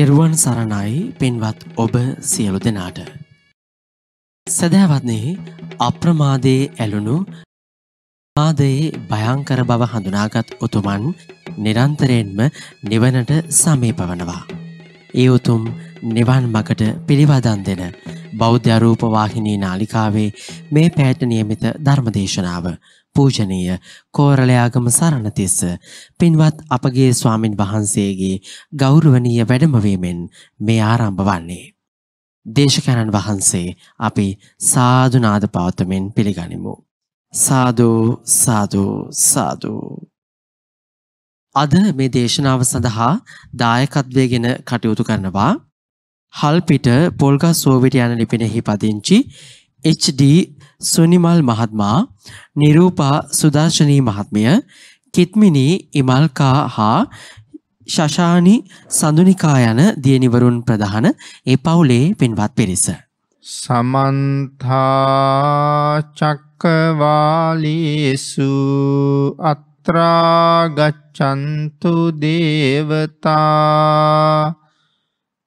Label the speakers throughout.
Speaker 1: තෙරුවන් සරණයි පින්වත් ඔබ සියලු දෙනාට. සැදෑවත්නෙහි අප්‍රමාදයේ ඇලුණු මාදයේ භයංකර බව හඳුනාගත් උතුමන් නිරන්තරයෙන්ම නිවනට සමීපවනවා. ඒ උතුම් නිවන් මගට පිළිවදන් දෙන බෞද්ධ අරූපවාහිනී නාලිකාවේ මේ පැයට නියමිත ධර්මදේශනාව පූජනීය කෝරළයාගම සරණතිස්ස පින්වත් අපගේ ස්වාමින් වහන්සේගේ ගෞරවනීය වැඩමවීමෙන් මේ ආරම්භ වන්නේ. දේශකයන්න් වහන්සේ අපි සාදුනාද පවතමින් පිළිගනිමු. සාදු සාදු සාදු. අද මේ දේශනාව සඳහා දායකත්වයගෙන කටයුතු කරනවා හල්පිට පොල්ගස් සෝවිට යන ලිපිනෙහි පදිංචි HD සුනිමල් මහත්මා නිරූපා සුදර්ශනී මහත්මිය කිත්මිනී ඉමල්කා හා ශශානි සඳුනිකා යන දියණිවරුන් ප්‍රධාන ඒ පවුලේ පින්වත් පිරිස. සමන්තා
Speaker 2: චක්කවාලේසු අත්‍රා ගච්ඡන්තු දේවතා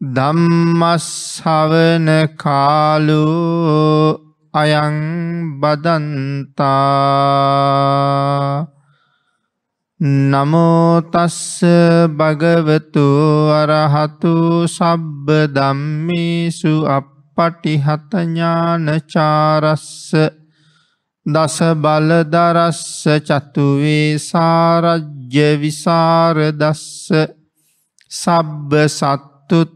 Speaker 2: ධම්මස්හවන කාලු අයං බදන්තා නමෝතස්ස භගවතු අරහතු සබ්බ දම්මිසු අපපටිහතඥානචාරස්ස දස බලදරස්ස චතුවේ සාරජ්‍ය විසාරදස්ස සබ්බ සත්තුත්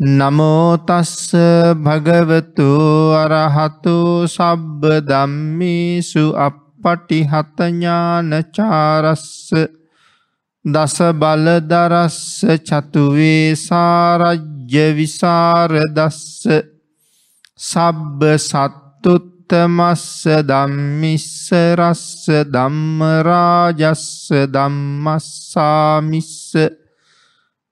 Speaker 2: නමෝතස්ස භගවතු අරහතු සබ්බ දම්මිසු අපපටි හතඥානචාරස්ස දස බලදරස්ස චතුවේ සාරජ්‍ය විසාරදස්ස සබ්බ සත්තුත්තමස්ස දම්මිස්ස රස්ස දම්මරාජස්ස දම්මස්සාමිස්ස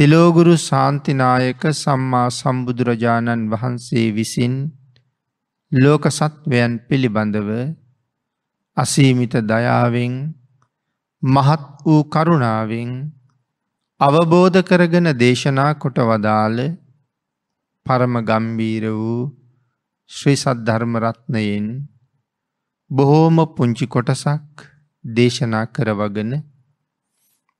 Speaker 2: තෙලෝගුරු ශාන්තිනායක සම්මා සම්බුදුරජාණන් වහන්සේ විසින් ලෝක සත්වයන් පිළිබඳව අසීමිත දයාවෙන් මහත් වූ කරුණාවෙන් අවබෝධ කරගෙන දේශනා කොට වදාළ පරම ගම්බීර වූ ශ්‍රී සද්ධර්මරත්නයෙන් බොහෝම පුංචි කොටසක් දේශනා කරවගෙන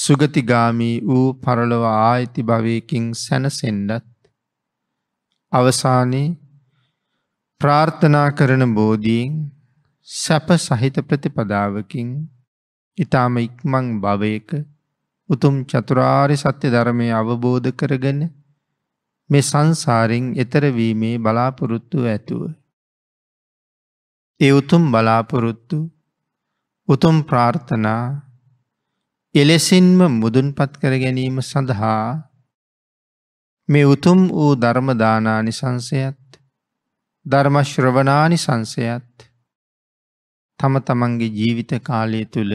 Speaker 2: සුගතිගාමී වූ පරලොව ආයිති භවයකින් සැනසෙන්ඩත් අවසානයේ ප්‍රාර්ථනා කරන බෝධීන් සැප සහිත ප්‍රතිපදාවකින් ඊටාම ඉක්මන් භවයක උතුම් චතුරාර්ය සත්‍ය ධර්මය අවබෝධ කරගෙන මේ සංසාරෙන් එතර වීමේ බලාපොරොත්තු ඇතුව ඒ උතුම් බලාපොරොත්තු උතුම් ප්‍රාර්ථනා එලෙසින්ම මුදුන්පත් කර ගැනීම සඳහා මේ උතුම් වූ ධර්මදානානි සංසයත් ධර්මශ්‍රවනානි සංසයත් තම තමන්ගේ ජීවිත කාලය තුළ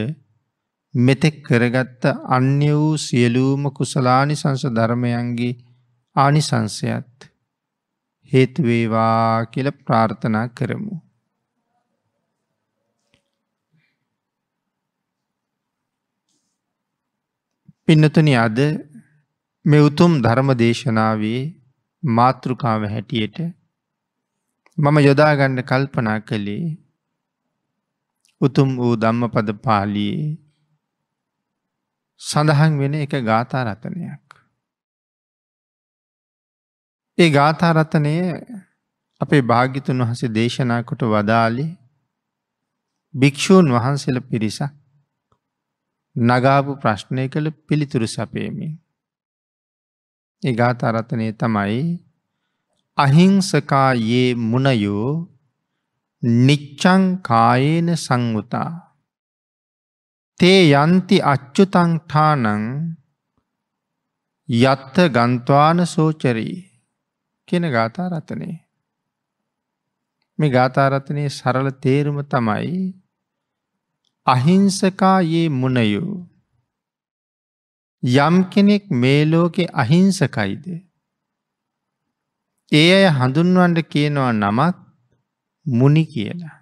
Speaker 2: මෙතෙක් කරගත්ත අන්‍ය වූ සියලූම කුසලානි සංස ධර්මයන්ගේ ආනිසංසයත් හේතුවේවා කියල ප්‍රාර්ථනා කරමු. පින්නතුනි අද මෙවුතුම් ධර්ම දේශනාවේ මාතෘකාව හැටියට මම යොදාගණ්ඩ කල්පනා කළේ උතුම් වූ ධම්ම පද පාලියේ සඳහන් වෙන එක ගාථා රතනයක්. ඒ ගාථා රතනය අපේ භාගිතුන් වහසේ දේශනා කොට වදාලි භික්‍ෂූන් වහන්සේල පිරිසක් නගාපු ප්‍රශ්නය කළ පිළිතුරු සපයමි. ඒ ගාතාරතනය තමයි අහිංසකා ඒ මුණයෝ නිච්චං කායේන සංවතා. තේ යන්ති අච්චුතං ඨානං යත්ත ගන්ත්වාන සෝචරී කියන ගාථාරතනය. මේ ගාථාරතනය සරල තේරුම තමයි අහිංසකා යේ මුනයෝ. යම් කෙනෙක් මේ ලෝකෙ අහිංසකයිද. ඒ අය හඳුන්වන්ට කියනවා නමක් මුනි කියලා.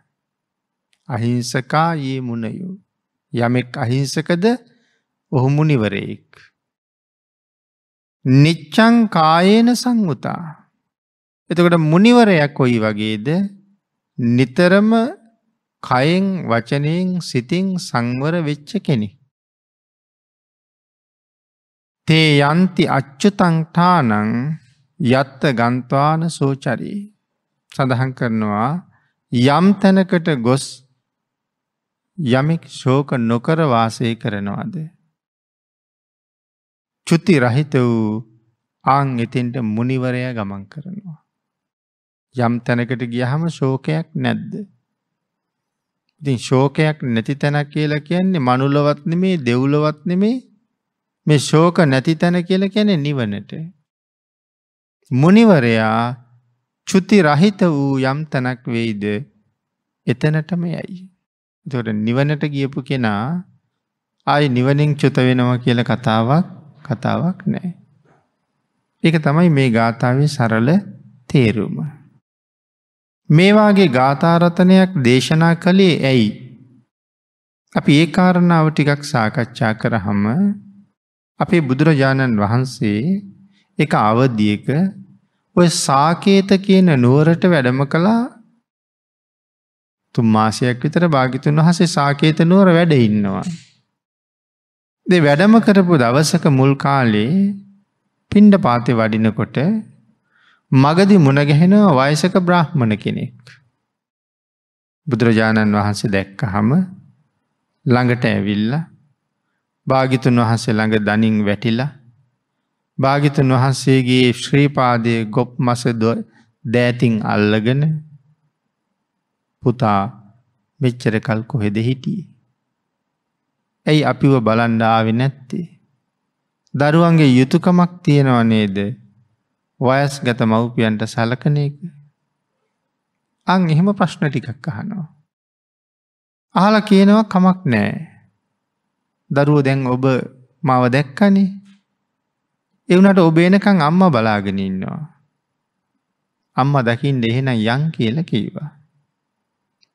Speaker 2: අහිංසකා යේ මුනයෝ. යමෙක් අහිංසකද ඔහු මුනිවරයෙක්. නිච්චං කායේන සංවතා. එතකොට මුනිවරයක් කොයි වගේද නිතරම කයෙන් වචනයෙන් සිතින් සංවර වෙච්ච කෙනෙ. තේ යන්ති අච්චුතංඨානං යත්ත ගන්තවාන සෝචරී සඳහන් කරනවා යම් තැනකට ගොස් යමෙක් ශෝක නොකර වාසය කරනවාද. චුති රහිත වූ ආං එතින්ට මුනිවරය ගමන් කරනවා. යම් තැනකට ගියහම ශෝකයක් නැද්ද. ඉතින් ශෝකයක් නැති තැනක් කියලා කියන්නේ මනුලවත් නෙමේ දෙව්ලොවත් නෙමේ මේ ශෝක නැති තැන කියලා කියන්නේ නිවනට. මුනිවරයා චුති රහිත වූ යම් තැනක් වෙයිද එතනටම යයි. එතකොට නිවනට ගියපු කෙනා ආයි නිවනින් චුත වෙනවා කියලා කතාවක් කතාවක් නැහැ. ඒක තමයි මේ ගාථාවේ සරල තේරුම. මේවාගේ ගාථාරතනයක් දේශනා කළේ ඇයි. අපි ඒ කාරණාව ටිකක් සාකච්ඡා කරහම අපේ බුදුරජාණන් වහන්සේ එක අවධියක ඔය සාකේත කියන නුවරට වැඩම කළා තුම්මාසයක් විතර භාගිතුන් වහසේ සාකේත නුවර වැඩ ඉන්නවා. දෙ වැඩම කරපු දවසක මුල් කාලේ පින්ඩ පාතය වඩිනකොට මගදි මුණගැහෙනවා වයසක බ්‍රහ්මණ කෙනෙක්. බුදුරජාණන් වහන්සේ දැක්කහම ළඟට ඇවිල්ල භාගිතුන් වහන්සේ ළඟ දනින් වැටිලා භාගිතුන් වහන්සේගේ ශ්‍රීපාදය ගොප් මස දෑතින් අල්ලගෙන පුතා මෙච්චර කල් කොහෙද හිටියේ. ඇයි අපිව බලන්ඩාව නැත්තේ. දරුවන්ගේ යුතුකමක් තියෙනව නේද වයස්ගත මව්පියන්ට සලකන එක අං එහෙම ප්‍රශ්න ටිකක් අහනවා. අහල කියනවා කමක් නෑ දරුව දැන් ඔබ මව දැක්කනේ එවුනට ඔබ එනකං අම්ම බලාගෙන ඉන්නවා. අම්ම දකිින් දෙහෙන යං කියල කීවා.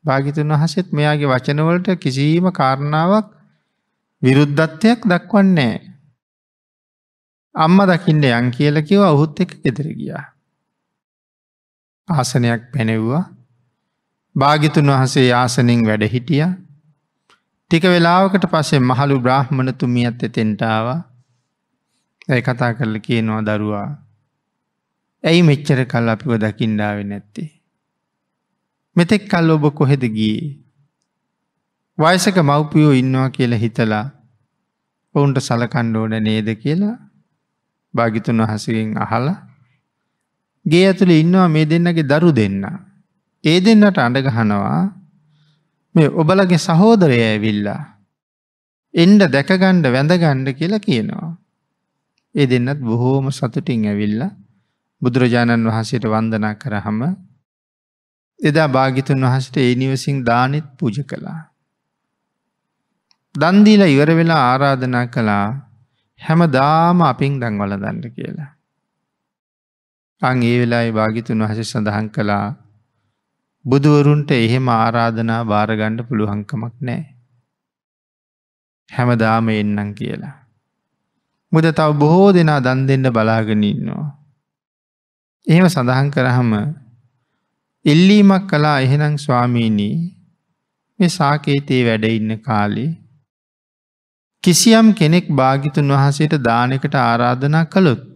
Speaker 2: භාගිතුන් වහසෙත් මෙයාගේ වචනවලට කිසිීම කාරණාවක් විරුද්ධත්වයක් දක්වන්නේ. අම්ම දකින්න යන් කියල කිව ඔහුත් එක් ගෙදර ගියා. ආසනයක් පැනෙව්වා භාගිතුන් වහසේ ආසනින් වැඩ හිටිය ටික වෙලාවකට පසේ මහළු බ්‍රහ්මණතුමිය ඇත්ත තෙන්ටාව ඇයි කතා කරල කියනවා දරුවා ඇයි මෙච්චර කල් අපිව දකිින්ඩාව නැත්තේ. මෙතෙක් කල් ඔබ කොහෙද ගියේ වයසක මව්පියෝ ඉන්නවා කියලා හිතලා ඔවුන්ට සලකණ්ඩෝඩ නේද කියලා භාගිතුන් වහසගෙන් අහලා ගේ ඇතුළ ඉන්නවා මේ දෙන්නගේ දරු දෙන්න. ඒ දෙන්නට අඩගහනවා මේ ඔබලගේ සහෝදරය ඇවිල්ලා. එන්ඩ දැකගණ්ඩ වැඳගණ්ඩ කියලා කියනවා. ඒ දෙන්නත් බොහෝම සතුටින් ඇවිල්ල බුදුරජාණන් වහන්සේට වන්දනා කරහම එදා භාගිතුන් වහසට ඒ නිවසින් දානෙත් පූජ කළා. දන්දීල ඉවර වෙලා ආරාධනා කලා හැම දාම අපින් දං වලදන්න කියලා. අං ඒ වෙලායි භාගිතුන් වහසේ සඳහන් කළා බුදුවරුන්ට එහෙම ආරාධනා භාරගණ්ඩ පුළුවන්කමක් නෑ. හැමදාම එන්නම් කියලා. මුද තව බොහෝ දෙනා දන් දෙන්න බලාගෙනන්නවා. එහෙම සඳහන් කරහම එල්ලීමක් කලා එහෙනම් ස්වාමීණී මේ සාකේතයේ වැඩඉන්න කාලේ කිසියම් කෙනෙක් භාගිතුන් වහන්සේට දානකට ආරාධනා කළොත්.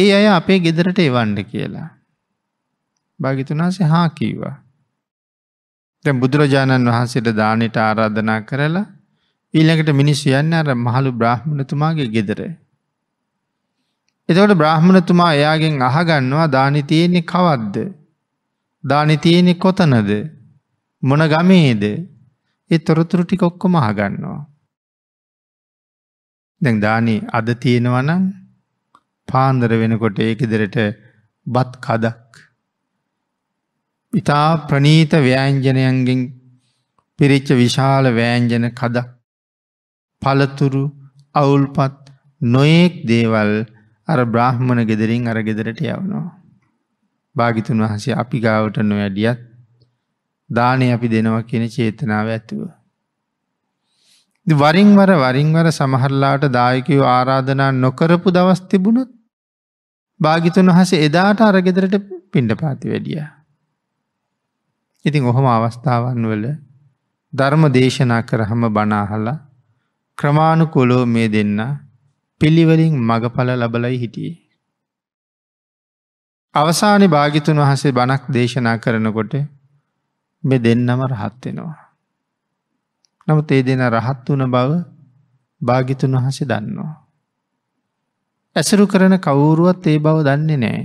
Speaker 2: ඒ අය අපේ ගෙදරට එවන්ඩ කියලා. භාගිතුන් වහන්සේ හා කීවා. දැන් බුදුරජාණන් වහන්සේට දානයට ආරාධනා කරලා ඊළඟට මිනිස්සු යන්නේ අර මහලු බ්‍රාහ්මණතුමාගේ ගෙදර. එතකොට බ්‍රාහ්මණතුමා එයාගෙන් අහගන්නවා දානි තියෙන්නේ කවද්ද? දානි තියෙන්නේ කොතනද? මොන ගමේද? ඒ තොරතුරු ටික ඔක්කොම අහගන්නවා. දැන් දානේ අද තියෙනවා නම් පාන්දර වෙනකොට ඒ ගෙදරට බත් කදක් ඉතා ප්‍රනීත ව්‍යෑංජනයන්ගෙන් පිරිච්ච විශාල වෑංජන කද පළතුරු අවුල්පත් නොයෙක් දේවල් අර බ්‍රාහ්මණ ගෙදරින් අර ගෙදරට යවනවා. භාගිතුන් වහසේ අපි ගාවට නොවැඩියත් දානය අපි දෙනවා කියන චේතනාව ඇතුව. වරින්වර වරින්වර සමහරලාට දායකව ආරාධනා නොකරපු දවස් තිබුණොත් භාගිතුන් වහස එදාට අරගෙදරට පිණ්ඩ පාති වැඩිය. ඉතින් ඔහොම අවස්ථාවන් වල ධර්ම දේශනා කරහම බනාහලා ක්‍රමාණුකොලෝ මේ දෙන්න පිළිවලින් මගඵල ලබලයි හිටියේ. අවසානි භාගිතුන් වහසේ බණක් දේශනා කරනකොට මේ දෙන්නම රහත් වෙනවා. නමුත් ඒ දෙන රහත් වන බව භාගිතුන් වහසේ දන්නවා. ඇසුරු කරන කවුරුවත් ඒ බව දන්නේ නෑ.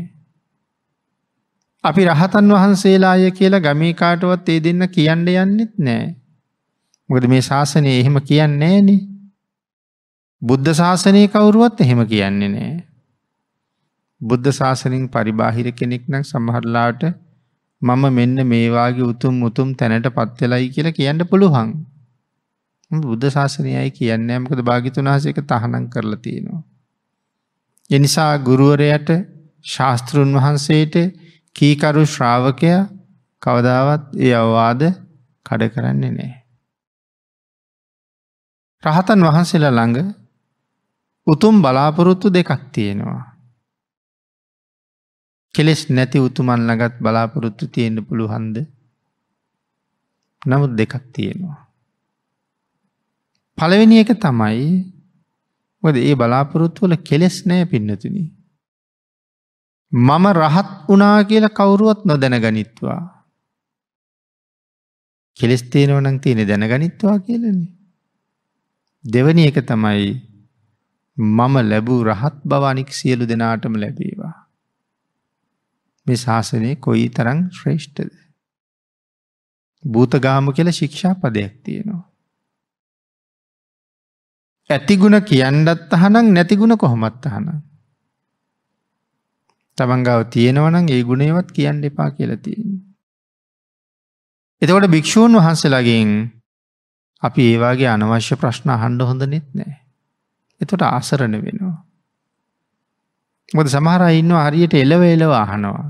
Speaker 2: අපි රහතන් වහන්සේලාය කියලා ගමේ කාටවත් ඒ දෙන්න කියන්න යන්නෙත් නෑ. මොකද මේ ශාසනය එහෙම කියන්නේ නෑනේ. බුද්ධ ශාසනය කවුරුවත් එහෙම කියන්නේ නෑ. බුද්ධ ශාසනින් පරිබාහිර කෙනෙක් නම් සමහරලාට මම මෙන්න මේ වාගේ උතුම් උතුම් තැනටපත් වෙලයි කියලා කියන්න පුළුවන්. බුද්ධ ශාසනයයි කියන්නේ මොකද භාග්‍යතුන් වහන්සේ ඒක තහනම් කරලා තියෙනවා. ඒ නිසා ගුරුවරයාට ශාස්ත්‍රුන් වහන්සේට කීකරු ශ්‍රාවකයා කවදාවත් ඒ අවවාද කඩ කරන්නේ නෑ. රහතන් වහන්සේලා ළඟ උතුම් බලාපොරොත්තු දෙකක් තියෙනවා. කෙලෙස් නැති උතුමන් ළඟත් බලාපොරොත්තු තියෙන්න්න පුළුහන්ද නමුත් දෙකක් තියෙනවා. පළවෙනි එක තමයි වද ඒ බලාපොරොත්තුවල කෙලෙස් නෑ පින්නතුනි. මම රහත් වනා කියලා කවුරුවත් නොදැන ගනිත්වා. කෙලෙස් තියෙනවනං තියෙන දැන ගනිත්වා කියලන්නේ. දෙවනි එක තමයි මම ලැබූ රහත් බවනික් සියලු දෙනාටම ලැබේවා. මේ ශාසනය කොයි තරං ශ්‍රේෂ්ඨද. භූතගාම කියල ශික්ෂා පදයක් තියෙනවා. ඇතිගුණ කියන්නත් අහනං නැතිගුණ කොහොමත් අහන. තමන්ගාව තියෙනවනං ඒ ගුණේවත් කියන්න එපා කියලතියෙන්. එතකොට භික්‍ෂූන් වහන්සේලාගෙන් අපි ඒවාගේ අනවශ්‍ය ප්‍රශ්න හන්ඩ හොඳ නෙත් නෑ. එතොට ආසරණ වෙන. මොද සමහර ඉන්නවා හරියට එලව එලව අහනවා.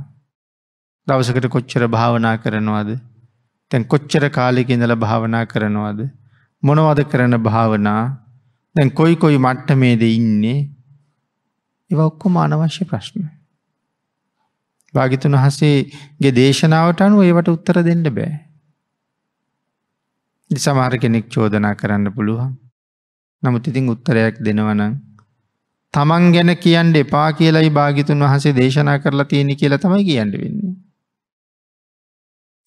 Speaker 2: දවසකට කොච්චර භාවනා කරනවාද. තැන් කොච්චර කාලෙක ඉඳලා භාවනා කරනවාද. මොනවද කරන භාවනා දැන් කොයි කොයි මට්ටමේද ඉන්නේ ඒව ඔක්කොම අනවශ්‍ය ප්‍රශ්න. භාගිතුන් වහසේගේ දේශනාවට අනුව ඒවට උත්තර දෙන්න බෑ. සමහර කෙනෙක් චෝදනා කරන්න පුළුවන්. නමුත් ඉතින් උත්තරයක් දෙනවනම් තමන් ගැන කියන්න එපා කියලයි භාගිතුන් වහන්සේ දේශනා කරලා තියෙන කියලා තමයි කියන්න වෙන්නේ.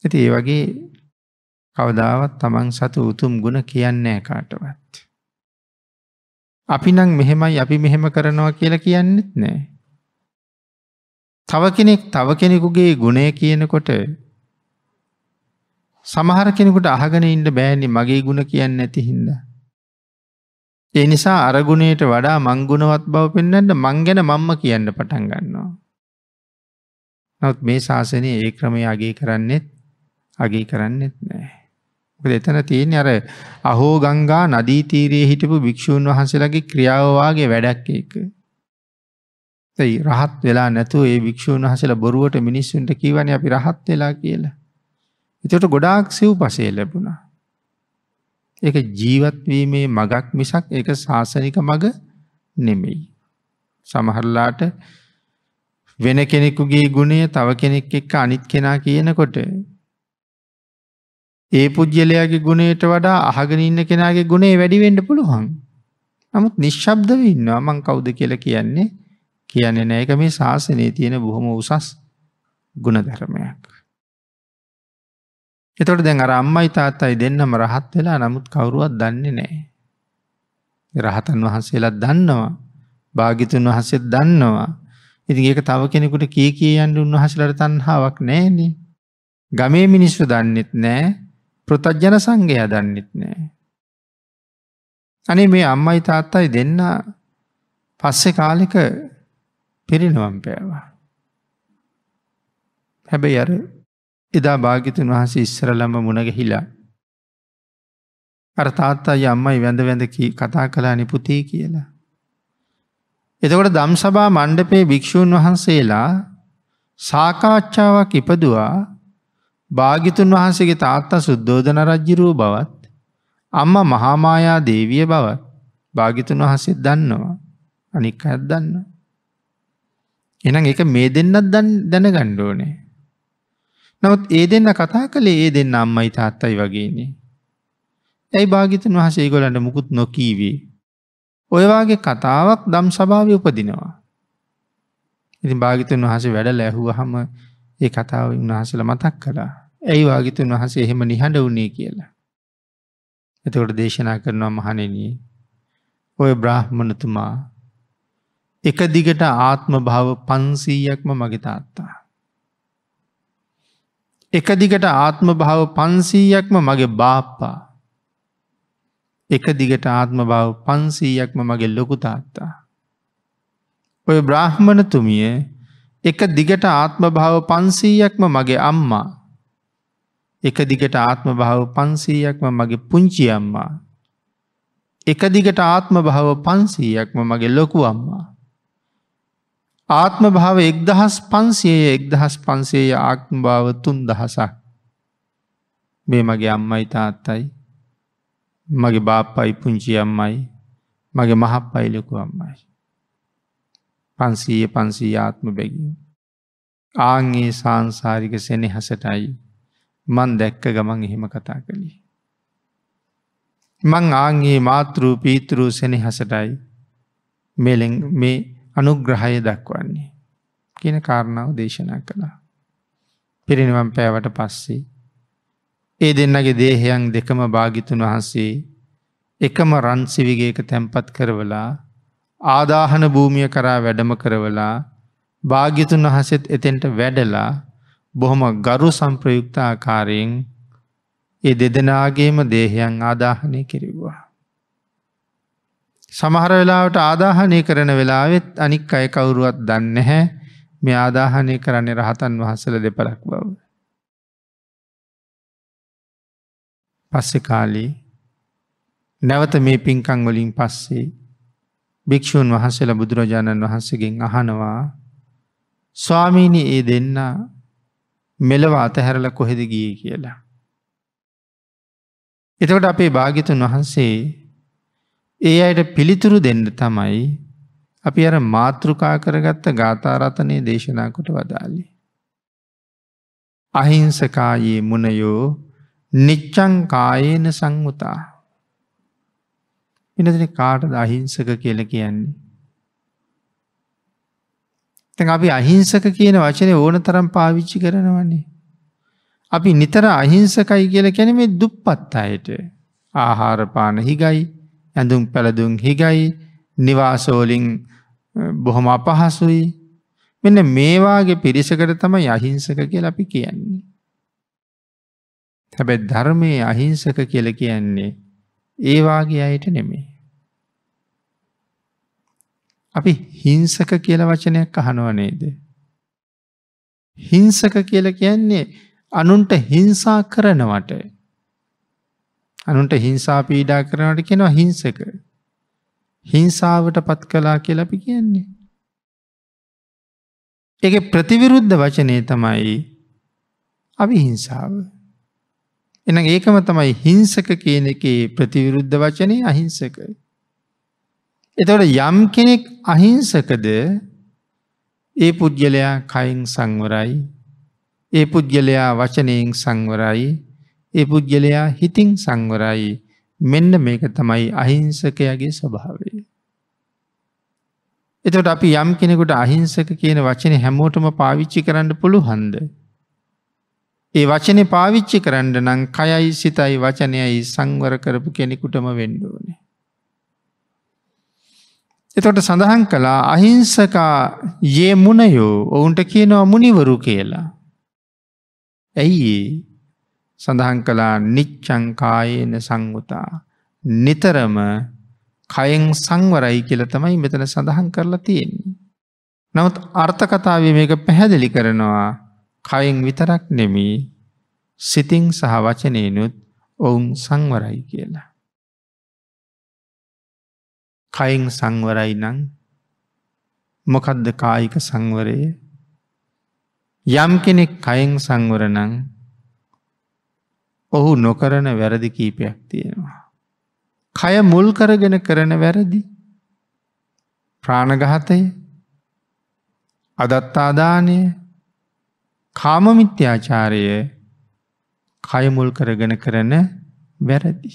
Speaker 2: ඇති ඒ වගේ කවදාවත් තමන් සතු උතුම් ගුණ කියන්නේ කාටවත්. අපි නං මෙහෙමයි අපි මෙහෙම කරනවා කියලා කියන්නෙත් නෑ. තව කෙනෙක් තව කෙනෙකුගේ ගුණය කියනකොට සමහර කෙනෙකුට අහගෙන ඉන්න බෑනි මගේ ගුණ කියන්න ඇති හින්දා. ඒ නිසා අරගුණයට වඩා මංගුණවත් බව පෙන්න්නට මං ගැන මම්ම කියන්න පටන් ගන්නවා. නොත් මේ ශාසනය ඒ ක්‍රමය අගේ කරන්නෙත් අගේ කරන්නෙත් නෑ. එතන තියෙන අර අහෝ ගංගා නදී තීරයේ හිටපු භික්‍ෂූන් වහන්සේලගේ ක්‍රියාවවාගේ වැඩක් එක. තැයි රහත් වෙලා නැතු ඒ භික්‍ෂූන් වහසල බොරුවට මිනිස්සුන්ට කීවන අපි රහත් වෙලා කියලා. එතට ගොඩාක් සිව් පසේ ලැබුණා. ඒක ජීවත්වීමේ මගක් මිසක් ඒක ශාසනික මග නෙමෙයි. සමහරලාට වෙන කෙනෙකුගේ ගුණය තව කෙනෙක් එක්ක අනිත් කෙනා කියනකොට ඒ පුද්ගලයාගේ ගුණයට වඩා අහගෙන ඉන්න කෙනාගේ ගුණේ වැඩි වෙන්න පුළුවන්. නමුත් නිශ්ශබ්දව ඉන්නවා මං කවුද කියලා කියන්නේ කියන්නේ නැහැ. ඒක මේ ශාසනයේ තියෙන බොහොම උසස් ගුණධර්මයක්. එතොට දැන් අර අම්මයි තාත්තයි දෙන්නම රහත් වෙලා නමුත් කවුරුවත් දන්නේ නෑ. රහතන් වහන්සේලා දන්නවා භාගිතුන් වහන්සේත් දන්නවා. ඉතින් ඒක තව කෙනෙකුට කී කිය යන්න උන්වහසලට තන්හාාවක් නෑනේ. ගමේ මිනිස්ව දන්නෙත් නෑ පෘතජ්ජන සංඝයා දන්නෙත් නෑ. අනේ මේ අම්මයි තාත්තයි දෙන්න පස්සෙ කාලෙක පිරිනවම් පෑවා. හැබැයි අර එදා භාගිතුන් වහසේ ඉස්සරලම මුණගැහිලා. අර තාත්තාගේ අම්මයි වැඳ වැඳ කතා කලා නිපුතේ කියලා. එතකොට දම් සභා මණ්ඩපේ භික්‍ෂූන් වහන්සේලා සාකාච්ඡාවක් ඉපදවා භාගිතුන් වහන්සේගේ තාත්තා සුද්දෝධන රජ්ජිරූ බවත් අම්ම මහාමායා දේවිය බවත් භාගිතුන් වහන්සේ දන්නවා අනික් අත් දන්න. එනම් එක මේ දෙන්නත් දැන ගණ්ඩෝනේ. නවත් ඒ දෙන්න කතා කළේ ඒ දෙන්න අම්මයි තාත්තයි වගේනේ. ඇයි භාගිතන් වහසේ ගොලට මුකුත් නොකීවේ. ඔයවාගේ කතාවක් දම් සභාවය උපදිනවා. ඉතින් භාගිතන් වහසේ වැඩ ලැහුව හම ඒ කතාව උන්වහසල මතක් කලා ඇයි වාගිතන් වහසේ එහෙම නිහඬ වුණේ කියලා. එතකොට දේශනා කරනවා මහනෙනී. ඔය බ්‍රාහ්මණතුමා එක දිගට ආත්ම භාව පන්සීයක්ම මගේ තාත්තා. එකදිගට ආත්ම භාව පන්සීයක්ම මගේ බාප්පා. එකදිගට ආත්ම භාව පන්සීයක්ම මගේ ලොකු තාත්තා. ඔය බ්‍රාහ්මණතුමිය එක දිගට ආත්ම භාව පන්සීයක්ම මගේ අම්මා. එක දිගට ආත්ම භාව පන්සීයක්ම මගේ පුංචි අම්මා. එක දිගට ආත්ම භාව පන්සීයක්ම මගේ ලොකු අම්මා. ආත්ම භාව එක්දහස් පන්සේය එක්දහස් පන්සේය ආත්ම භාව තුන් දහසක් මේ මගේ අම්මයි තාත්තයි මගේ බාප්පයි පුංචි අම්මයි මගේ මහප්පයි ලොකු අම්මයි පන්සීය පන්සී ආත්ම බැගිය ආංගේ සංසාරික සෙනෙහසටයි මන් දැක්ක ගමන් එහෙම කතා කළේ මං ආංගේ මාතෘ පීතෘ සෙනෙහසටයි මේ අනුග්‍රහය දක්වන්නේ කියන කාරණාව දේශනා කළා. පිරිනිවම් පෑවට පස්සේ. ඒ දෙන්නගේ දේහයන් දෙකම භාගිතුන් වහන්සේ එකම රන්සිවිගේක තැන්පත් කරවලා ආදාහන භූමිය කරා වැඩම කරවලා භාග්‍යතුන් වහසෙත් එතෙන්ට වැඩලා බොහොම ගරු සම්ප්‍රයුක්ත ආකාරයෙන් ඒ දෙදෙනගේම දේහයන් ආදාහනය කිරව්වා. සමහර වෙලාවට ආදාහනය කරන වෙලාවෙත් අනික් අය කවුරුවත් දන්න හැ මේ ආදාහනය කරන්නේ රහතන් වහසල දෙපරක් බව. පස්සෙ කාලී නැවත මේ පින්කංවලින් පස්සේ භික්‍ෂූන් වහසල බුදුරජාණන් වහන්සගෙන් අහනවා ස්වාමීණි ඒ දෙන්න මෙලව අතහැරල කොහෙද ගිය කියලා. එතකට අපේ භාගිතුන් වහන්සේ ඒ අයට පිළිතුරු දෙන්න තමයි අපි අර මාතෘකා කරගත්ත ගාථාරතනය දේශනාකොට වදාලි. අහිංසකායේ මුනයෝ නිච්චං කායේන සංවතා. එනදන කාටද අහිංසක කියල කියන්නේ. තැන් අපි අහිංසක කියන වචනය ඕන තරම් පාවිච්චි කරනවන්නේ. අපි නිතර අහිංසකයි කියල කැන මේ දුප්පත් අයට ආහාරපාන හිගයි ඇඳුම් පැළදුම් හිගයි නිවාසෝලින් බොහොම අපහසුයි මෙන්න මේවාගේ පිරිසකට තම යහිංසක කියල අපි කියන්නේ. හැබැ ධර්මය අහිංසක කියල කියන්නේ ඒවාගේ අයට නෙමේ. අපි හිංසක කියල වචනයක් අහනුව නේද. හිංසක කියල කියන්නේ අනුන්ට හිංසා කරනවට අනුන්ට හිංසා පීඩා කරනට කෙනවා හිංසක. හිංසාවට පත් කලා කියලපි කියන්නේ. එක ප්‍රතිවිරුද්ධ වචනය තමයි අවිහිංසාව. එන ඒකම තමයි හිංසක කියන එක ප්‍රතිවිරුද්ධ වචනය අහිංසක. එතවට යම් කෙනෙක් අහිංසකද ඒ පුද්ගලයා කයින් සංවරයි ඒ පුද්ගලයා වචනයෙන් සංවරයි ඒ පුද්ගලයා හිතින් සංවරයි මෙන්න මේක තමයි අහිංසකයාගේ ස්වභාවේ. එතට අපි යම් කෙනෙකුට අහිංසක කියන වචන හැමෝටම පාවිච්චි කරන්න පුළුහන්ද. ඒ වචනය පාවිච්චි කරන්න නම් කයයි සිතයි වචනයයි සංවර කරපු කෙනෙකුටම වෙන්ඩුවනේ. එතොට සඳහන් කළා අහිංසකා ඒ මුණයෝ ඔවුන්ට කියනවා මුනිවරු කියලා. ඇයි සඳහන් කළා නිච්චංකායේන සංගුතා. නිතරම කයෙන් සංවරයි කියල තමයි මෙතන සඳහන් කරලා තියෙන්නේ. නවත් අර්ථකතාව මේක පැහැදිලි කරනවා කයින් විතරක් නෙමී සිතිං සහ වචනයනුත් ඔවුන් සංවරයි කියලා. කයින් සංවරයි නං මොකදද කායික සංවරය යම් කෙනෙක් කයින් සංවරනං ඔහු නොකරන වැරදි කීපයක් තියෙනවා. කය මුල් කරගෙන කරන වැරදි ප්‍රාණගහතය අදත්තාදානය කාමමිත්‍යාචාරය කයමුල් කරගෙන කරන වැරදි.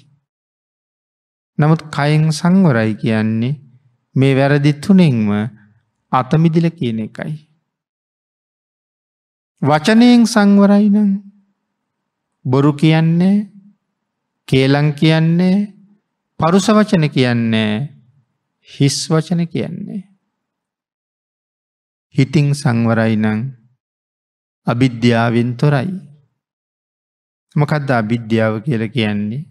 Speaker 2: නමුත් කයින් සංවරයි කියන්නේ මේ වැරදි තුනෙන්ම අතමිදිල කියන එකයි. වචනයෙන් සංවරයි නම් බොරු කියන්නේ කේලං කියන්නේ පරුස වචන කියන්නේ හිස් වචන කියන්නේ. හිතින් සංවරයිනං අභිද්‍යාවෙන් තොරයි. මොකදද අභිද්‍යාව කියල කියන්නේ.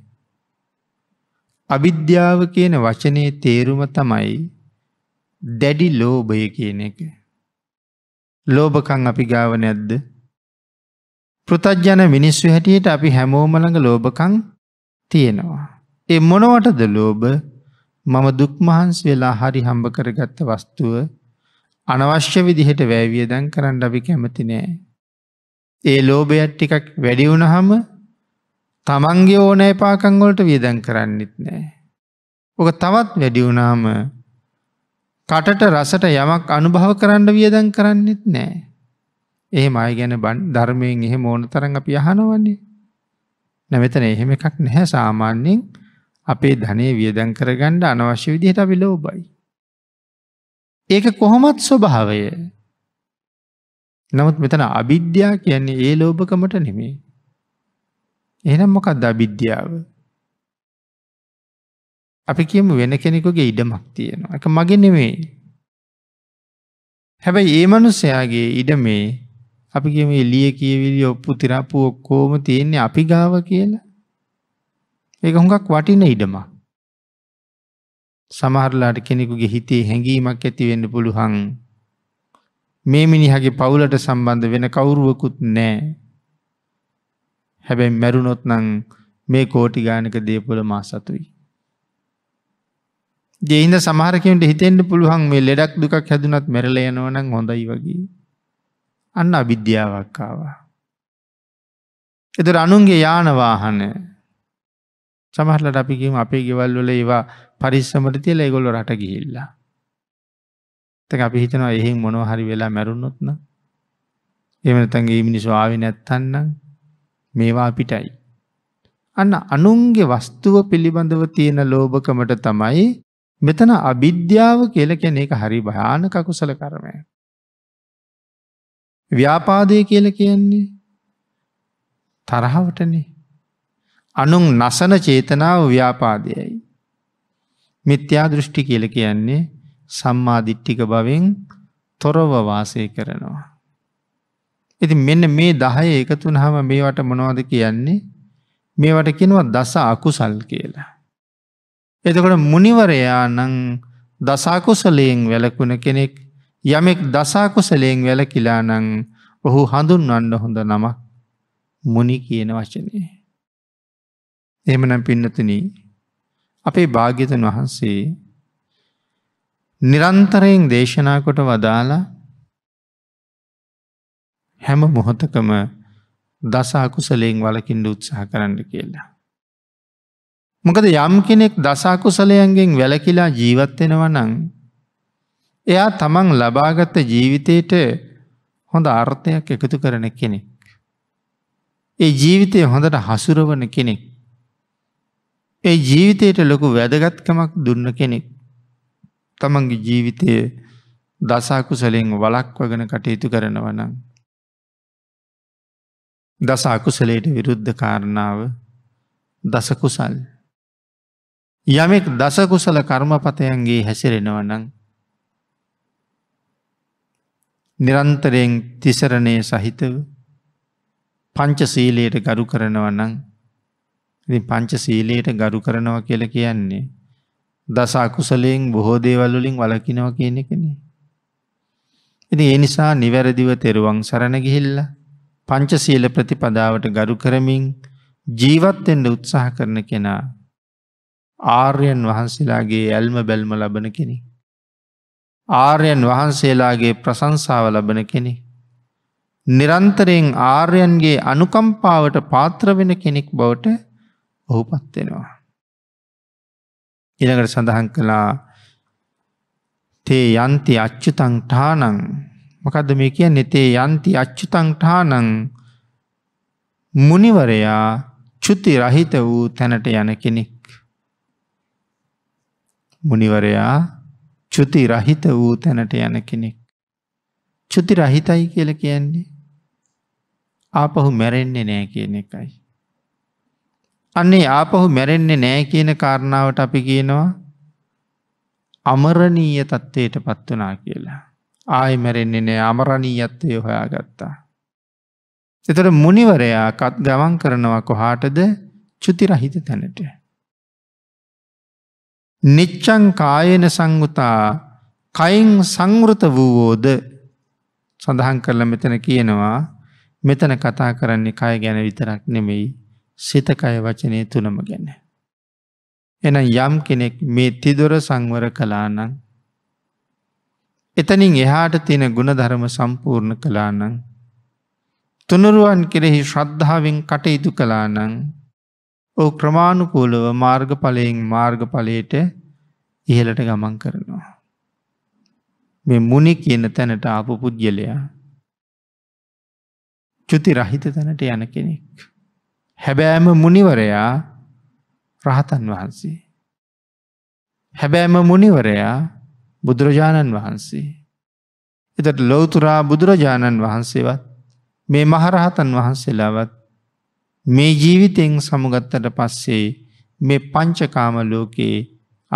Speaker 2: අභිද්‍යාව කියන වචනයේ තේරුම තමයි දැඩි ලෝභය කියන එක. ලෝභකං අපි ගාව නැද්ද පෘතජ්ජන මිනිස්සු හැටියට අපි හැමෝමළඟ ලෝභකං තියෙනවා. ඒ මොනවටද ලෝභ මම දුක්මහන්ස් වෙලා හරි හම්බ කරගත්ත වස්තුව අනවශ්‍ය විදිහට වැෑවිය දැන් කරන්න අපි කැමති නෑ. ඒ ලෝභයත් ටිකක් වැඩිවුණහම තමන්ගේ ඕන එපාකංගොලට වියදැන් කරන්නෙත් නෑ. ඕක තවත් වැඩිවුනාම කටට රසට යමක් අනුභව කරන්න වියදැන් කරන්නෙත් නෑ. එහෙම අය ගැන ධර්මයෙන් එහෙම ඕන තරම් අපි අහනවන්නේ. නෑ මෙතන එහෙම එකක් නැහැ සාමාන්‍යයෙන් අපේ ධනෙ වියදම් කරගන්න අනවශ්‍ය විදිහට අපි ලෝභයි. ඒක කොහොමත් ස්වභාවය. නමුත් මෙතන අවිද්‍යා කියන්නේ ඒ ලෝභකමට නෙමෙයි. එහෙනම් මොකක්ද අවිද්‍යාව? අපි කියමු වෙන කෙනෙකුගේ ඉඩමක් තියෙනවා. ඒක මගේ නෙමෙයි. හැබැයි ඒ මනුස්සයාගේ ඉඩමේ අපි කිය මේ ලිය කියවිලි ඔප්පු තිරප්පු ඔක්කොම තියෙන්නේ අපි ගාව කියලා. ඒක හුඟක් වටින ඉඩම. සමහරලාට කෙනෙකුගේ හිතේ හැඟීමක් ඇතිවෙන්න පුළුහන්. මේ මිනිහගේ පවුලට සම්බන්ධ වෙන කවුරුවකුත් නෑ. හැබැයි මැරුණොත් නං මේ කෝටි ගානක දේපොල මා සතුයි. ජෙහින්ද සමහරකෙන්ට හිතෙන්ට පුළුවන් මේ ලෙඩක් දුකක් හැදුනත් මැරල යනවනං හොඳයි වගේ. අන්න අවිද්‍යාවක් ආවා. එතකොට අනුන්ගේ යානවාහන සමහරලට අපි කියමු අපේ ගෙවල් වල ඒවා පරිස්සමට තියලා ඒගොල්ලෝ රට ගිහිල්ලා. එතක අපි හිතනවා එහෙන් මොනවා හරි වෙලා මැරුණොත් නම් එහෙම නැත්නම් මේ මිනිස්සු ආවේ නැත්තම් මේවා පිටයි. අන්න අනුන්ගේ වස්තුව පිළිබඳව තියෙන ලෝභකමට තමයි මෙතන අවිද්‍යාව කියලා කියන්නේ ඒක හරි භයානක කුසල කර්මයක්. ව්‍යාපාදය කියල කියන්නේ තරහවටනේ අනුන් නසන චේතනාව ව්‍යාපාදයයි. මිත්‍යා දෘෂ්ටි කියල කියන්නේ සම්මාධිට්ටික බවෙන් තොරව වාසය කරනවා. ඉති මෙන්න මේ දහය එකතුන් හම මේවට මොනවාද කියන්නේ මේවට කෙනවා දස අකුසල් කියලා. එතකොට මුනිවරයා නං දසාකුසලයෙන් වැලකුණ කෙනෙක් යමෙක් දසාකුසලයෙන් වැලකිලා නං ඔහු හඳුන්වන්න හොඳ නමක් මුනි කියන වචනය. එමනම් පින්නතන අපේ භාග්‍යතන් වහන්සේ නිරන්තරයෙන් දේශනා කොට වදාලා හැම මොහොතකම දසාකුසලයෙන් වලකින්ඩ උත්සාහ කරන්න කියලා. මොකද යම් කෙනෙක් දසාකුසලයන්ගෙන් වැලකිලා ජීවත්වෙනව නං එයා තමන් ලබාගත්ත ජීවිතයට හොඳ අර්ථයක් එකතු කරන කෙනෙක්. ඒ ජීවිතය හොඳට හසුරවන කෙනෙක්. ඒ ජීවිතයට ලොකු වැදගත්කමක් දුන්න කෙනෙක්. තමන්ගේ ජීවිතය දසාකුසලෙන් වලක්වගෙන කටයුතු කරනවනම්. දසාකුසලයට විරුද්ධ කාරණාව දසකුසල්. යමෙක් දසකුසල කර්මපතයන්ගේ හැසිරෙනවනං නිරන්තරයෙන් තිසරණය සහිතව පංච සීලයට ගරු කරනවනං පංච සීලයට ගරු කරනවා කියල කියන්නේ දසා කුසලයෙන් බොහෝ දේවල්වලින් වලකිනව කියන එකනේ. ඉති එනිසා නිවැරදිව තෙරුවන් සරණ ගිහිල්ල පංච සීල ප්‍රතිපදාවට ගරු කරමින් ජීවත්තෙන්ට උත්සාහ කරන කෙනා ආර්යන් වහන්සේලාගේ ඇල්ම බැල්ම ලබන කෙනෙක්. ආර්යන් වහන්සේලාගේ ප්‍රසංසාව ලබන කෙනෙ. නිරන්තරයෙන් ආර්යන්ගේ අනුකම්පාවට පාත්‍රවෙන කෙනෙක් බවට ඔහු පත්වෙනවා. ඉළඟට සඳහන් කළා තේ යන්ති අච්චුතං ටානං මකද මේ කියන්නේ තේ යන්ති අච්චුතං ටානං මුනිවරයා චුති රහිත වූ තැනට යන කෙනෙක්. මුනිවරයා චුති රහිත වූ තැනට යන කෙනෙක්. චුති රහිතයි කියල කියන්නේ ආපහු මැරෙන්නේ නෑ කියන එකයි. අන්නේ ආපහු මැරෙන්නේ නෑ කියන කාරණාවට අපි කියනවා අමරණීය තත්ත්වයට පත්වනා කියලා. ආය මැරෙන්නේ නෑ අමරණී ඇත්තය හොයා ගත්තා. එතට මුනිවරයා කත් ගමන් කරනවා කොහාටද චුතිරහිත තැනට. නිච්චං කායන සංගුතා කයින් සංවෘත වූවෝද සඳහන් කරලා මෙතන කියනවා මෙතන කතා කරන්නේ කය ගැන විතරක් නෙමෙයි සිතකය වචනය තුනම ගැන. එන යම් කෙනෙක් මේ තිදොර සංවර කලානං එතනින් එහාට තියෙන ගුණධර්ම සම්පූර්ණ කලානං තුනුරුවන් කෙරෙහි ශ්‍රද්ධාවෙන් කටයුතු කලානං ඕ ක්‍රමාණුකූලව මාර්ගඵලයෙන් මාර්ගඵලයට ඉහලට ගමන් කරනවා. මේ මුනි කියන තැනට ආපු පුද්ගලයා. චුති රහිත තැනට යන කෙනෙක්. හැබෑම මුනිවරයා රහතන් වහන්සේ. හැබෑම මුනිවරයා බුදුරජාණන් වහන්සේ. එතට ලොවතුරා බුදුරජාණන් වහන්සේවත් මේ මහරහතන් වහන්සේලාවත් මේ ජීවිතෙන් සමුගත්තට පස්සේ මේ පංචකාම ලෝකයේ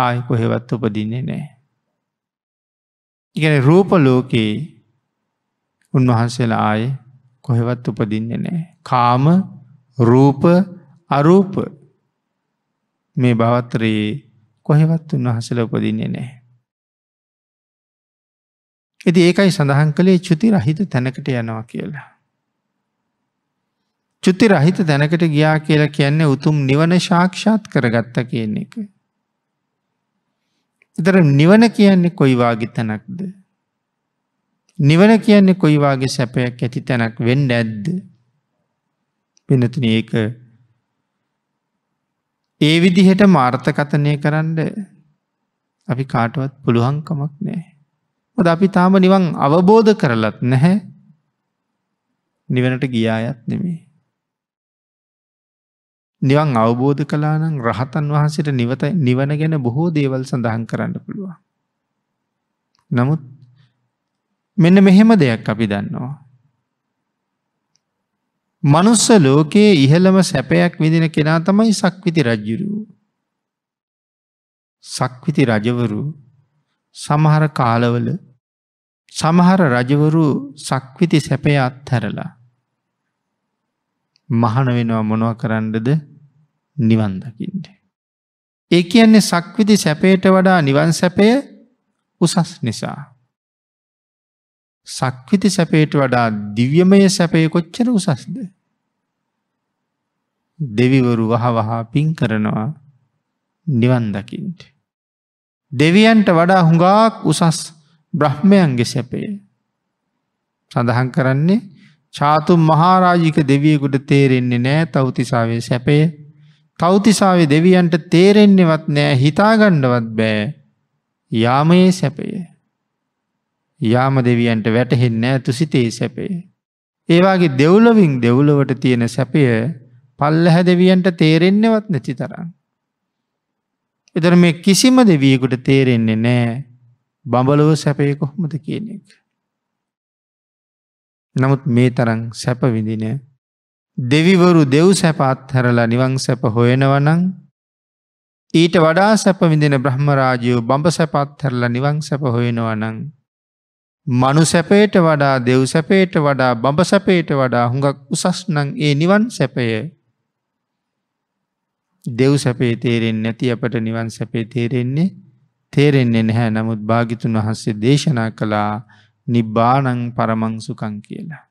Speaker 2: ආය කොහෙවත් උපදින්නේ නෑ. ඉගැන රූප ලෝකයේ උන්වහන්සේලා ආය කොහෙවත් උපදින්නේ නෑ. කාම රූප අරූප මේ භවත්‍රයේ කොහෙවත් උන්වහසල උපදින්නේ නෑ. එති ඒකයි සඳහන් කළේ චුති රහිත තැනකට යනවා කියලා. චුති රහිත දැනකට ගියා කියලා කියන්නේ උතුම් නිවන ශාක්ෂාත් කරගත්ත කියන එක. එතර නිවන කියන්නේ කොයිවාගේ තැනක්ද. නිවන කියන්නේ කොයිවාගේ සැපයක් ඇති තැනක් වෙන්න ඇද්ද. පිනතින ඒක ඒ විදිහට මාර්ථකතනය කරන්න අපි කාටවත් පුළුවන්කමක් නෑ. ොද අපි තාම නිවන් අවබෝධ කරලත් නැහැ නිවනට ගියායත් නෙමේ. නිවන් අවබෝධ කලා නම් රහතන් වහන්සට නිවත නිවන ගැන බොහෝ දේවල් සඳහන් කරන්න පුළුවන්. නමුත් මෙන්න මෙහෙම දෙයක් අපි දන්නවා. මනුස්ස ලෝකයේ ඉහළම සැපයක් විදින කෙනා තමයි සක්විති රජ්ජුරු. සක්විති රජවරු සමහර කාලවල සමහර රජවරු සක්විති සැපය අත්හැරලා. මහන වෙනවා මොනව කරන්නද නිවන් දකිින්ට. ඒ කියන්නේ සක්විති සැපේට වඩා නිවන් සැපය උසස් නිසා. සක්විති සැපේට වඩා දිව්‍යමය සැපය කොච්චර උසස්ද. දෙවිවරු වහ වහා පින් කරනවා නිවන් දකිින්ට. දෙවියන්ට වඩා හුඟාක් උසස් බ්‍රහ්මයන්ගේ සැපේ. සඳහන් කරන්නේ චාතුම් මහාරාජික දෙවියකුට තේරෙන්නේ නෑ තවතිසාවේ සැපේ තෞතිසාවේ දෙවියන්ට තේරෙන්නෙවත් නෑ හිතාගණ්ඩවත් බෑ යාමයේ සැපය. යාම දෙවියන්ට වැටහෙන්න තුසිතේ සැපේ. ඒවාගේ දෙව්ලොවින් දෙව්ලොවට තියෙන සැපය පල්ලහැ දෙවියන්ට තේරෙන්නෙවත් නැති තරන්න. එතර මේ කිසිම දෙවියකුට තේරෙන්නේ නෑ බඹලොව සැපය කොහොමද කියන එක. නමුත් මේ තරන් සැපවිඳින දෙවිවරු දෙව් සැප අත්හැරලා නිවන් සැප හොයෙනවනං ඊට වඩා සැප විඳෙන බ්‍රහ්මරාජයෝ බඹ සැපත් හැරලා නිවන් සැප හොයෙනවනං මනු සැපේට වඩා දෙව් සැපේට වඩා බඹ සැපේට වඩා හුඟක් උසස්නං ඒ නිවන් සැපය දෙව් සැපේ තේරෙන් නැති අපට නිවන් සැපේ තේරෙන්නේ තේරෙන්නේ නැහැ නමුත් භාගිතුන් වහන්සේ දේශනා කළා නිබ්බානං පරමංසුකං කියලා.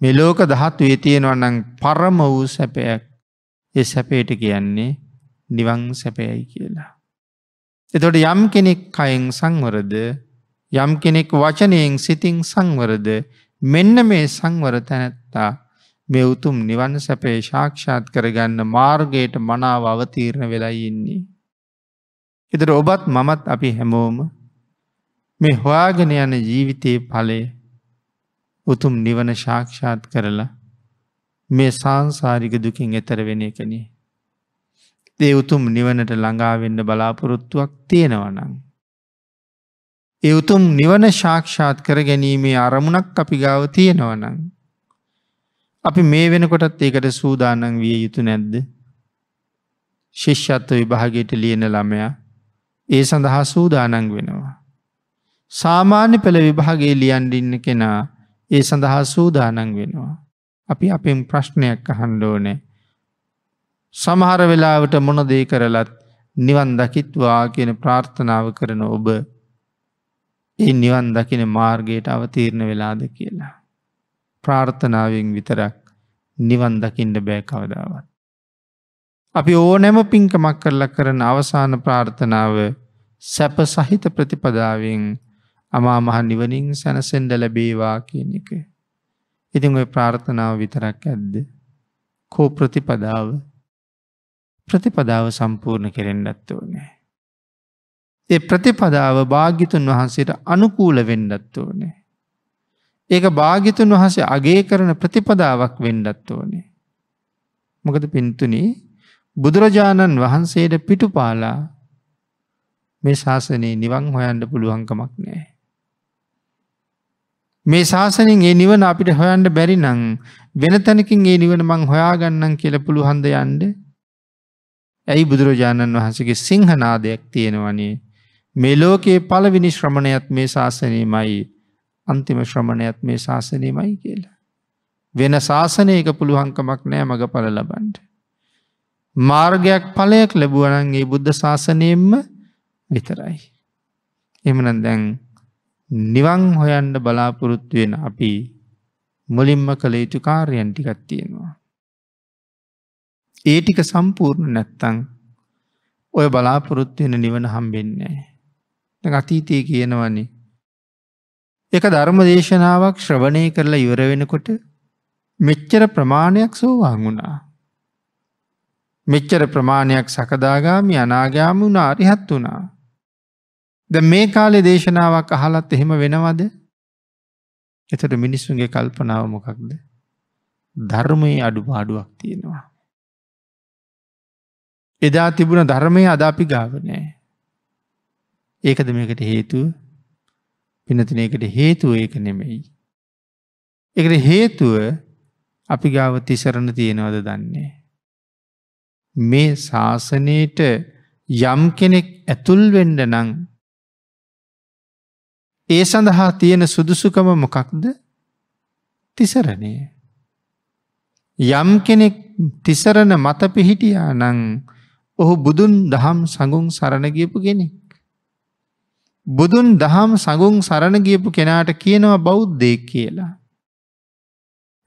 Speaker 2: මෙලෝක දහත්වේ තියෙනවන්නන් පරම වූ සැපයක් එ සැපේට කියන්නේ නිවං සැපයයි කියලා. එතොට යම් කෙනෙක් කයෙන් සංවරද යම් කෙනෙක් වචනයෙන් සිතිං සංවරද මෙන්න මේ සංවර තැනැත්තා මේ උතුම් නිවන් සැපේ ශාක්ෂාත් කරගන්න මාර්ගයට මනාව අවතීරණ වෙලයිඉන්නේ. එතට ඔබත් මමත් අපි හැමෝම මේ හොයාගෙන යන ජීවිතයේ පලේ උතුම් නිවන ශාක්ෂාත් කරලා මේ සංසාරික දුකින් එතර වෙන එකනේ. ඒ උතුම් නිවනට ළඟාවෙන්න බලාපොරොත්තුවක් තියෙනවනං. ඒ උතුම් නිවන ශාක්ෂාත් කර ගැනීමේ අරමුණක් අපි ගාව තියෙනවනං. අපි මේ වෙනකොටත් ඒකට සූදානන් විය යුතු නැද්ද. ශිෂ්‍යත්ව විභාගයට ලියන ළමයා ඒ සඳහා සූදානං වෙනවා. සාමාන්‍ය පෙළ විභාගේ ලියන්ඩින්න කෙනා ඒ සඳහා සූදානන් වෙනවා. අපි අපෙන් ප්‍රශ්නයක් අහන්ඩෝනෑ. සමහර වෙලාවට මොනදේ කරලත් නිවන් දකිත්වා කියන ප්‍රාර්ථනාව කරන ඔබ ඒ නිවන් දකින මාර්ගයට අවතීරණ වෙලාද කියලා. ප්‍රාර්ථනාවෙන් විතරක් නිවන් දකිින්ට බෑ කවදාවත්. අපි ඕනෑම පින්කමක් කරලා කරන අවසාන ප්‍රාර්ථනාව සැප සහිත ප්‍රතිපදාවෙන් අමා මහ නිවනින් සැනසෙන්ඩ ලැබේවා කියන එක. ඉතිං ඔය ප්‍රාර්ථනාව විතරක් ඇද්ද. කෝ ප්‍රතිපදාව ප්‍රතිපදාව සම්පූර්ණ කෙරෙන්ඩත් ඕනෑ. ඒ ප්‍රතිපදාව භාගිතුන් වහන්සේට අනුකූල වෙන්ඩත් ඕනේ. ඒක භාගිතුන් වහසේ අගේ කරන ප්‍රතිපදාවක් වෙන්ඩත් ඕනේ. මොකද පින්තුනි බුදුරජාණන් වහන්සේට පිටුපාලා මේ ශාසනයේ නිවන් හොයන්ඩ පුළුවන්කමක් නෑ. මේ ශාසනෙන් ඒ නිවන අපිට හොයන්න බැරි නං වෙන තැනකින් ඒ නිවන මං හොයාගන්නන් කියල පුළුහන්ද යන්ඩ ඇයි බුදුරජාණන් වහන්සගේ සිංහනාදයක් තියෙනවනේ මේ ලෝකයේ පලවිනි ශ්‍රමණයත් මේ ශාසනීමයි අන්තිම ශ්‍රමණයත් මේ ශාසනීමයි කියලා. වෙන ශාසනයක පුළුවන්කමක් නෑ මඟ පල ලබන්ට. මාර්ගයක් පලයක් ලැබුවනන්ගේ බුද්ධ ශාසනයෙන්ම විතරයි. එමන දැන් නිවන් හොයන්ඩ බලාපොරොත්තු වෙන අපි මුලින්ම කළ යුතු කාර්යන් ටිකක් තියෙනවා. ඒ ටික සම්පූර්ණ නැත්තං ඔය බලාපොරොත්තු වෙන නිවන හම්බෙන්නේ. අතීතය කියනවන්නේ. එක ධර්ම දේශනාවක් ශ්‍රවණය කරලා ඉවර වෙනකොට මෙච්චර ප්‍රමාණයක් සෝවාන් වුණා. මෙච්චර ප්‍රමාණයක් සකදාගාමි අනාගාම වුණ අරිහත් වනාා. ද මේ කාලෙ දේශනාවක් අහලත් එහෙම වෙනවද එතට මිනිස්සුන්ගේ කල්පනාව මොකක්ද ධර්මයේ අඩු පාඩුවක් තියෙනවා. එදා තිබුණ ධර්මය අදාපි ගාවනෑ ඒකද මේකට හේතුව පිනතිනයකට හේතුව ඒක නෙමෙයි. එකට හේතුව අපි ගාව තිසරණ තියෙනවද දන්නේ. මේ ශාසනයට යම් කෙනෙක් ඇතුල්වෙඩ නං ඒ සඳහා තියෙන සුදුසුකම මොකක්ද තිසරණය. යම් කෙනෙක් තිසරණ මත පිහිටියා නං ඔහු බුදුන් දහම් සඟුන් සරණගියපු කෙනෙක්. බුදුන් දහම් සඟුන් සරණගියපු කෙනාට කියනවා බෞද්ධයක් කියලා.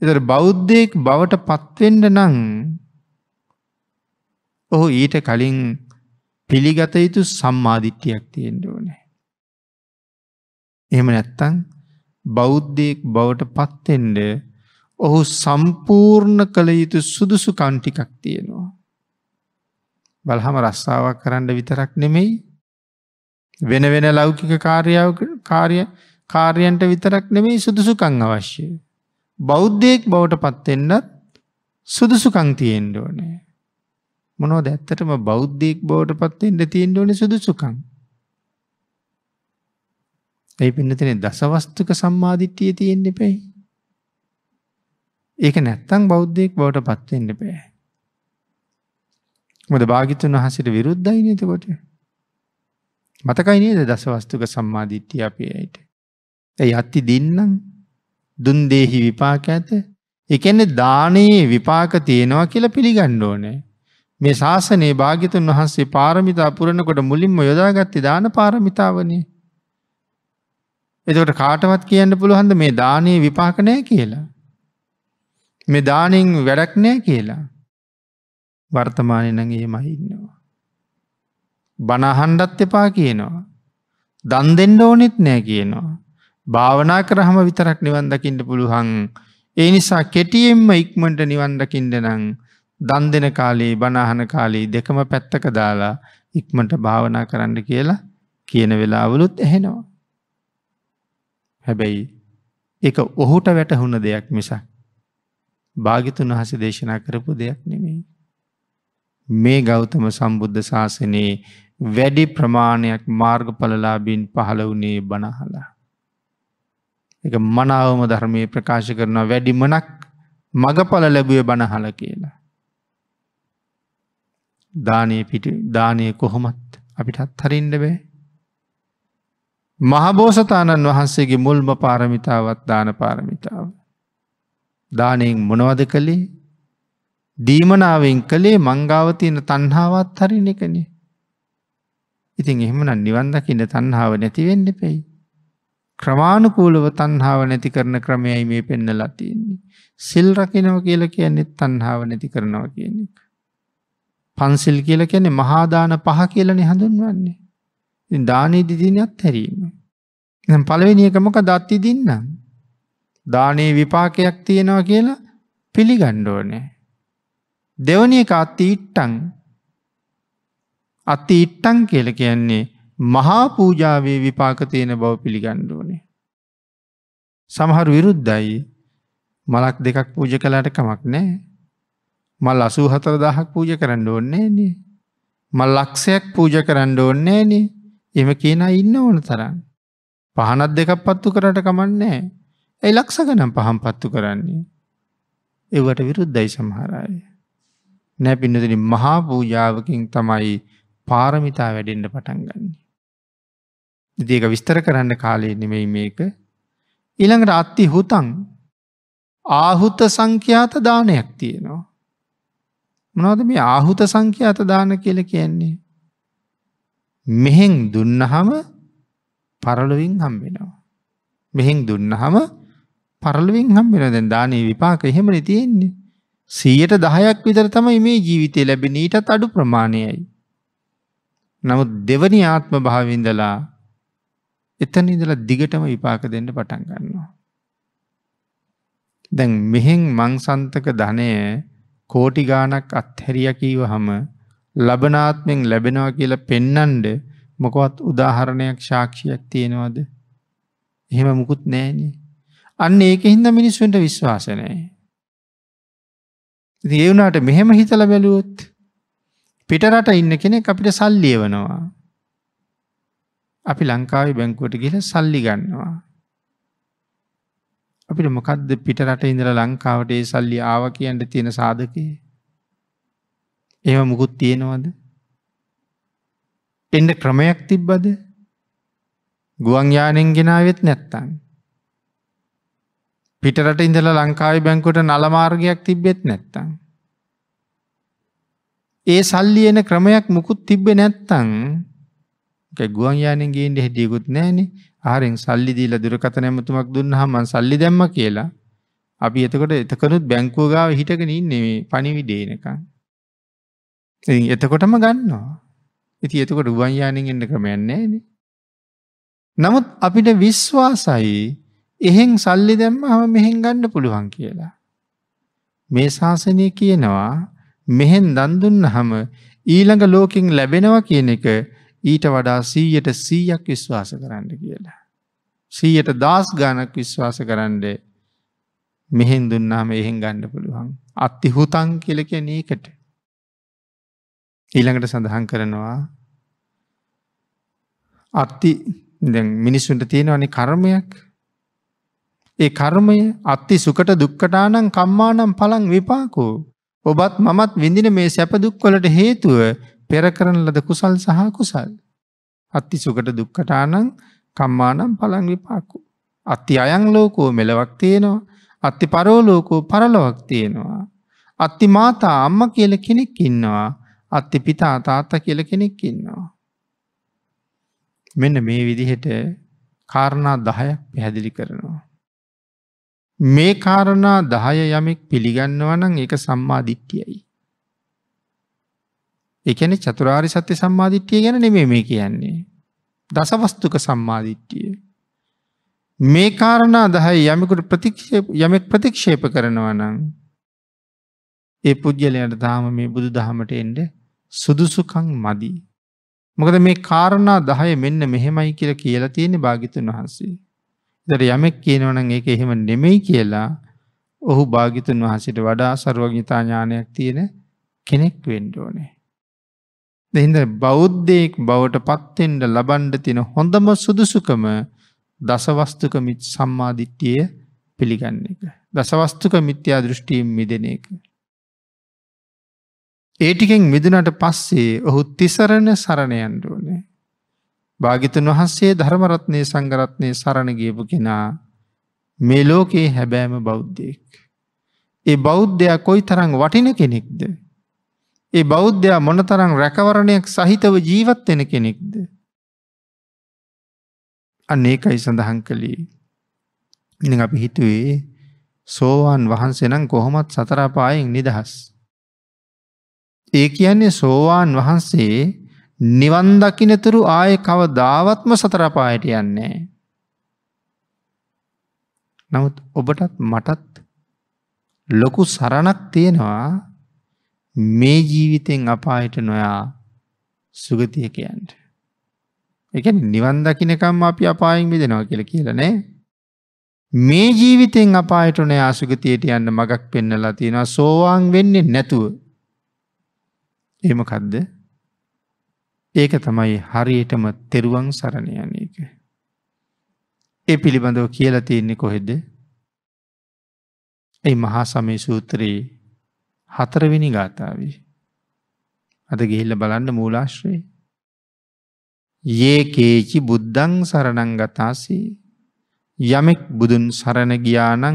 Speaker 2: එතර බෞද්ධයෙක් බවට පත්වෙන්ඩ නං ඔහු ඊට කලින් පිළිගත යුතු සම්මාධිට්්‍යයක් තියෙන්ට ඕනේ. එහෙම නැත්තං බෞද්ධයෙක් බවට පත්වෙන්ඩ ඔහු සම්පූර්ණ කළ යුතු සුදුසු කන්ටිකක් තියෙනවා. බලහම රස්සාාවක් කරන්න විතරක් නෙමෙයි වෙන වෙන ලෞකික කාර්යාව කාර්ය කාර්යන්ට විතරක් නෙමෙයි සුදුසුකං අවශ්‍ය. බෞද්ධයෙක් බවට පත්වෙන්නත් සුදුසුකං තියෙන්ඩ ඕනේ. මොනෝ දැත්තටම බෞද්ධයෙක් බවට පත්වෙන්ට තියෙන්ඩ ඕන සුදුසුකං. ඒ පින්නතනේ දසවස්තුක සම්මාදිට්ඨිය තියෙන්න එපේ. ඒක නැත්තම් බෞද්ධයෙක් බවට පත් වෙන්න බෑ. මොකද භාග්‍යතුන් වහන්සේට විරුද්ධයි නේද කොට? මතකයි නේද දසවස්තුක සම්මාදිට්ඨිය අපි ඇයිට. ඒ යති දින්නම් දුන් දේහි විපාක ඇත. ඒ කියන්නේ දානයේ විපාක තියෙනවා කියලා පිළිගන්න ඕනේ. මේ ශාසනයේ භාග්‍යතුන් වහන්සේ පාරමිතා පුරනකොට මුලින්ම යොදාගත්තේ දාන පාරමිතාවනේ. එතකට කාටවත් කියන්න පුළුවන්ද මේ දානය විපාකනය කියලා. මේ දානින් වැඩක් නෑ කියලා. වර්තමානනගේ මහින්නවා. බණහන්ඩත් එපා කියනවා. දන් දෙෙන්ඩ ඕනෙත් නෑ කියනවා. භාවනා කරහම විතරක් නිවන්දකින්ට පුළුහන්. ඒ නිසා කෙටියෙන්ම ඉක්මට නිවන්ඩකින්ඩ නං දන් දෙෙන කාලේ බනාහන කාලේ දෙකම පැත්තක දාලා ඉක්මට භාවනා කරන්න කියලා කියන වෙලාවලුත් එහෙනවා. හැබැයි එක ඔහුට වැටහුණ දෙයක් මිසක් භාගිතුන් වහස දේශනා කරපු දෙයක් නෙමේ. මේ ගෞතම සම්බුද්ධ ශාසනයේ වැඩි ප්‍රමාණයක් මාර්ගඵලලාබීන් පහළ වුණේ බනහලා. එක මනාවම ධර්මය ප්‍රකාශ කරනවා වැඩි මනක් මගඵල ලැබුවේ බනහල කියලා. දානය පිට දානය කොහොමත් අපිටත් හරින්ඩ බෑ මහබෝසතාණන් වහන්සේගේ මුල්ම පාරමිතාවත් දාන පාරමිතාව. දානයෙන් මොනවද කළේ දීමනාවෙන් කළේ මංගාවතියන තන්හාවත් හරින එකනේ. ඉතින් එහෙමන නිවන්දකින්න තන්හාාව නැතිවෙන්න පෙයි. ක්‍රමාණුකූලව තන්හාාව නැති කරන ක්‍රමයයි මේ පෙන්නලා තියෙන්නේ. සිල් රකිනව කියල කියන්නෙත් තන්හාාව නැති කරනවා කියන එක. පන්සිල් කියල කියන්නේ මහාදාන පහ කියලනෙ හඳුන්වන්නේ. දානයේදි දින අත්හැරීම. එහෙනම් පළවෙනි එක මොකද අත්දින්නම්? දානේ විපාකයක් තියෙනවා කියලා පිළිගන්න ඕනේ. දෙවනි එක අත්ති ඉට්ටං. අත්ති ඉට්ටං කියලා කියන්නේ මහා පූජාවේ විපාක තියෙන බව පිළිගන්න ඕනේ. සමහර විරුද්ධයි මලක් දෙකක් පූජ කළාට කමක් නෑ. මල් අසූ හතර දහක් පූජ කරන්න ඕන්නේ නේ. මල් ලක්ෂයක් පූජ කරන්න ඕන්නේ නේ. එහෙම කියන අය ඉන්න ඕන තරම්. පහනක් දෙකක් පත්තු කරට කමන්නේ නැහැ. ඒ ලක්ෂ ගණන් පහන් පත්තු කරන්නේ. ඒවට විරුද්ධයි සමහර අය. නෑ පින්නතනි මහා පූජාවකින් තමයි පාරමිතා වැඩෙන්න පටන් ගන්න. ඉතින් විස්තර කරන්න කාලේ නෙමෙයි මේක. ඊළඟට අත්ති හුතං ආහුත සංඛ්‍යාත දානයක් තියෙනවා. මොනවද මේ ආහුත සංඛ්‍යාත දාන කියලා කියන්නේ? මෙහෙන් දුන්නහම පරලොවින් හම්බෙනවා. මෙහෙන් දුන්නහම පරලොවින් හම්බෙන දැන් දානේ විපාක එහෙමනේ තියෙන්නේ. සීයට දහයක් විතර තමයි මේ ජීවිතය ලැබෙන ඊටත් අඩු ප්‍රමාණයයි. නමුත් දෙවනි ආත්ම භාවින්දලා එතන ඉඳලා දිගටම විපාක දෙන්න පටන් ගන්නවා. දැන් මෙහෙන් මංසන්තක ධනය කෝටි ගාණක් අත්හැරිය කීවහම ලබනාත්මෙන් ලැබෙනවා කියලා පෙන්නන්ඩ මොකවත් උදාහරණයක් ශාක්ෂයක් තියෙනවාද. එහෙම මුකුත් නෑන. අන්න ඒක හින්ද මිනිස්සුන්ට විශ්වාසනය. ඒවුනාට මෙහෙම හිතල බැලුවොත් පිටරට ඉන්න කෙනෙ අපිට සල්ලියවනවා. අපි ලංකාවේ බැංකුවට ගිල සල්ලි ගන්නවා. අපිට මොකක්ද පිටරට ඉඳර ලංකාවට ඒ සල්ලි ආව කියන්ට තියෙන සාධකයේ ඒව මුකුත් තියෙනවද? එන්න ක්‍රමයක් තිබ්බද? ගුවන් යානෙන් ගෙනාවෙත් නැත්තම්. පිටරට ඉඳලා ලංකාවේ බැංකුවට නල මාර්ගයක් තිබ්බෙත් නැත්තම්. ඒ සල්ලි එන ක්‍රමයක් මුකුත් තිබ්බේ නැත්තම් ගුවන් යානෙන් ගේන්න හැටියකුත් නැහනේ. ආරෙන් සල්ලි දීලා දුරකථන ඇමතුමක් දුන්නාම මං සල්ලි දැම්මා කියලා. අපි එතකොට එතකනුත් බැංකුව ගාව හිටගෙන ඉන්නේ මේ පණිවිඩේ එනකන්. ඉතින් එතකොටම ගන්නවා. ඉතින් එතකොට රුවන් යානෙන් එන්න ක්‍රමයක් නැහැ නමුත් අපිට විශ්වාසයි එහෙන් සල්ලි දැම්මම මෙහෙන් ගන්න පුළුවන් කියලා. මේ ශාසනය කියනවා මෙහෙන් දන් දුන්නහම ඊළඟ ලෝකෙන් ලැබෙනවා කියන එක ඊට වඩා 100ට 100ක් විශ්වාස කරන්න කියලා. 100ට 1000 ගණක් විශ්වාස කරන්න මෙහෙන් දුන්නාම එහෙන් ගන්න පුළුවන්. අත්ති හුතං කියලා කියන්නේ ඒකට. ඊළඟට සඳහන් කරනවා අත්ති මිනිස්සුන්ට තියෙනවනි කර්මයක් ඒ කර්මය අත්ති සුකට දුක්කටානම් කම්මානම් පලං විපාකෝ ඔබත් මමත් විඳින මේ සැපදුක්වලට හේතුව පෙර කරන ලද කුසල් සහ කුසල් අත්ති සුකට දුක්කටානම් කම්මානම් පලං විපාකු අත්ති අයං ලෝකෝ මෙලවක් තියෙනවා අත්ති පරෝලෝකෝ පරලොවක් තියෙනවා අත්ති මාතා අම්ම කියල කෙනෙක් ඉන්නවා අත්ති පිතා තාත්තා කියල කෙනෙක් ඉන්නවා. මෙන්න මේ විදිහට කාරණා දහයක් පැහැදිලි කරනවා. මේ කාරණා දහය යමෙක් පිළිගන්නවනං එක සම්මාධිට්ටියයි. එකන චතුරාරි සත්‍ය සම්මාධිට්ටිය ගැන නෙමේ මේ කියන්නේ. දසවස්තුක සම්මාධිට්ටිය. මේ කාරණා දහයි යමෙකුට යමෙක් ප්‍රතික්ෂේප කරනවනං ඒ පුද්ගලයට දාම මේ බුදු දහමට එන්ඩ සුදුසුකං මදි. මොකද මේ කාරණා දහය මෙන්න මෙහෙමයි කියල කියලා තියෙන භාගිතුන් වහන්සේ. දර යමෙක් කියනවනන් ඒක එහෙම නෙමෙයි කියලා ඔහු භාගිතුන් වහන්සට වඩා සරුවගිතා ඥානයක් තියෙන කෙනෙක් වෙන්ඩෝනේ. දෙහිද බෞද්ධයෙක් බවට පත්තෙන්ට ලබන්ඩ තින හොඳම සුදුසුකම දසවස්තුක මිත් සම්මාධිට්ටිය පිළිගන්න එක. දසවස්තුක මිත්‍යා දෘෂ්ටීම් මිදෙන එක. ඒටිකෙන් මිදුනට පස්සේ ඔහු තිසරණ සරණයන්ට ඕනේ. භාගිතුන් වහන්සේ ධර්මරත්නය සංගරත්නය සරණ ගියපු කෙනා මේ ලෝකයේ හැබෑම බෞද්ධයෙක්. ඒ බෞද්ධයා කොයි තරං වටින කෙනෙක්ද. ඒ බෞද්ධයා මොනතරං රැකවරණයක් සහිතව ජීවත් වෙන කෙනෙක්ද. අන්න ඒකයි සඳහන් කළේ. ඉ අපි හිතුවේ සෝවාන් වහන්සෙනම් කොහොමත් සතරාපායෙන් නිදහස්. ඒ කියන්නේ සෝවාන් වහන්සේ නිවන් දකිනතුරු ආය කවදාවත්ම සතරපායට යන්නේ. නමුත් ඔබටත් මටත් ලොකු සරණක් තියෙනවා මේ ජීවිතෙන් අපායට නොයා සුගතිය කියන්ට. එක නිවන් දකිනකම් අපි අපායෙන් විදෙනවා කියල කියලනේ. මේ ජීවිතෙන් අපායට නෑ ආසුගතියට යන්න මගක් පෙන්නලා තියෙනවා සෝවාන් වෙන්නේ නැතුව ඒ මොකද්ද? ඒක තමයි හරියටම තෙරුවන් සරණ යන එක. ඒ පිළිබඳව කියලා තියෙන්නේ කොහෙද? ඒ මහා සමය සූත්‍රයේ හතරවෙනි ගාථාවේ. අද ගිහිල්ල බලන්න මූලාශ්‍රයේ. ඒකේචි බුද්ධං සරණං ගතාසී යමෙක් බුදුන් සරණ ගියානං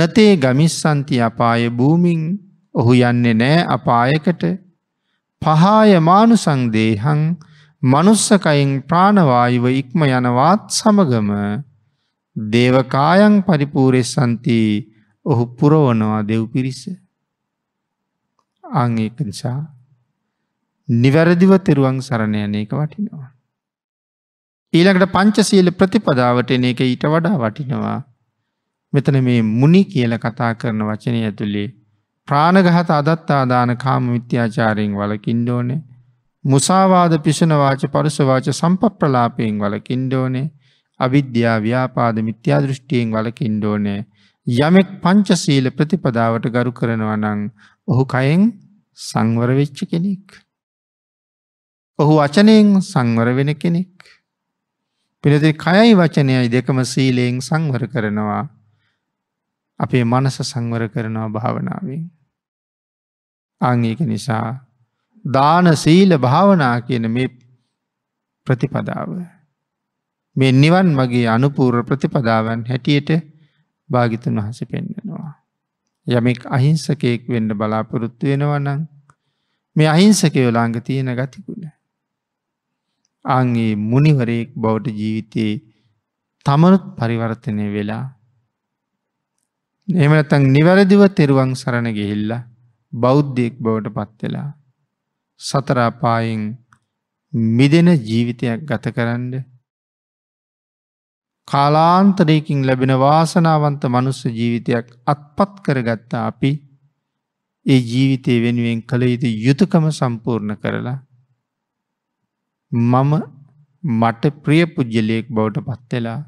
Speaker 2: නතේ ගමිස්සන්ති අපාය භූමින් ඔහු යන්නේ නෑ අපායකට පහාය මානුසං දේහං මනුස්සකයින් ප්‍රාණවායුව ඉක්ම යනවාත් සමගම දේවකායන් පරිපූරෙස්සන්ති ඔහු පුරවනවා දෙව් පිරිස. අං ඒක නිසා නිවැරදිව තෙරුවන් සරණ යන එක වටිනවා. ඊළඟට පංචසීල ප්‍රතිපදාවට එන එක ඊට වඩා වටිනවා. මෙතන මේ මුනි කියල කතා කරන වචනය ඇතුළේ ප්‍රාණගහත අදත්තාදාන කාම විත්‍යාචාරයෙන් වලකින්ඩෝනේ මුසාවාද පිෂණවාච පරුසවාච සම්පප්‍රලාපයෙන් වලකින්ඩෝනේ අවිද්‍යා ව්‍යාපාද මිත්‍යා දෘෂ්ටියෙන් වලකින්ඩෝනේ යමෙක් පංචසීල ප්‍රතිපදාවට ගරු කරනවා නං ඔහු කයෙන් සංවරවෙච්ච කෙනෙක්. ඔහු වචනයෙන් සංවර වෙන කෙනෙක්. පිනති කයයි වචනයයි දෙකම සීලයෙන් සංවර කරනවා අපේ මනස සංවර කරනවා භාවනාවෙන්. අංඒක නිසා දාන සීල භාවනා කියන මේ ප්‍රතිපදාව. මේ නිවන් මගේ අනුපූර ප්‍රතිපදාවන් හැටියට භාගිතුන් වහස පෙන්වෙනවා. යමෙක් අහිංසකයෙක් වෙන්න බලාපොරොත්තු වෙනවනං මේ අහිංසකයෝ ළඟ තියෙන ගතිකුණ. අන්ගේ මුනිවරයෙක් බෞද්ධ ජීවිතයේ තමනුත් පරිවර්තනය වෙලා එමනතන් නිවැරදිව තෙරුවන් සරණ ගෙහිල්ලා බෞද්ධයෙක් බවට පත්වෙලා සතරාපායෙන් මිදෙන ජීවිතයක් ගත කරන්න කාලාන්තරයකින් ලැබෙන වාසනාවන්ත මනුස්ස ජීවිතයක් අත්පත් කරගත්තා අපි ඒ ජීවිතය වෙනුවෙන් කළ යුතු යුතුකම සම්පූර්ණ කරලා මම මට ප්‍රිය පුද්ගලයෙක් බවට පත්වෙලා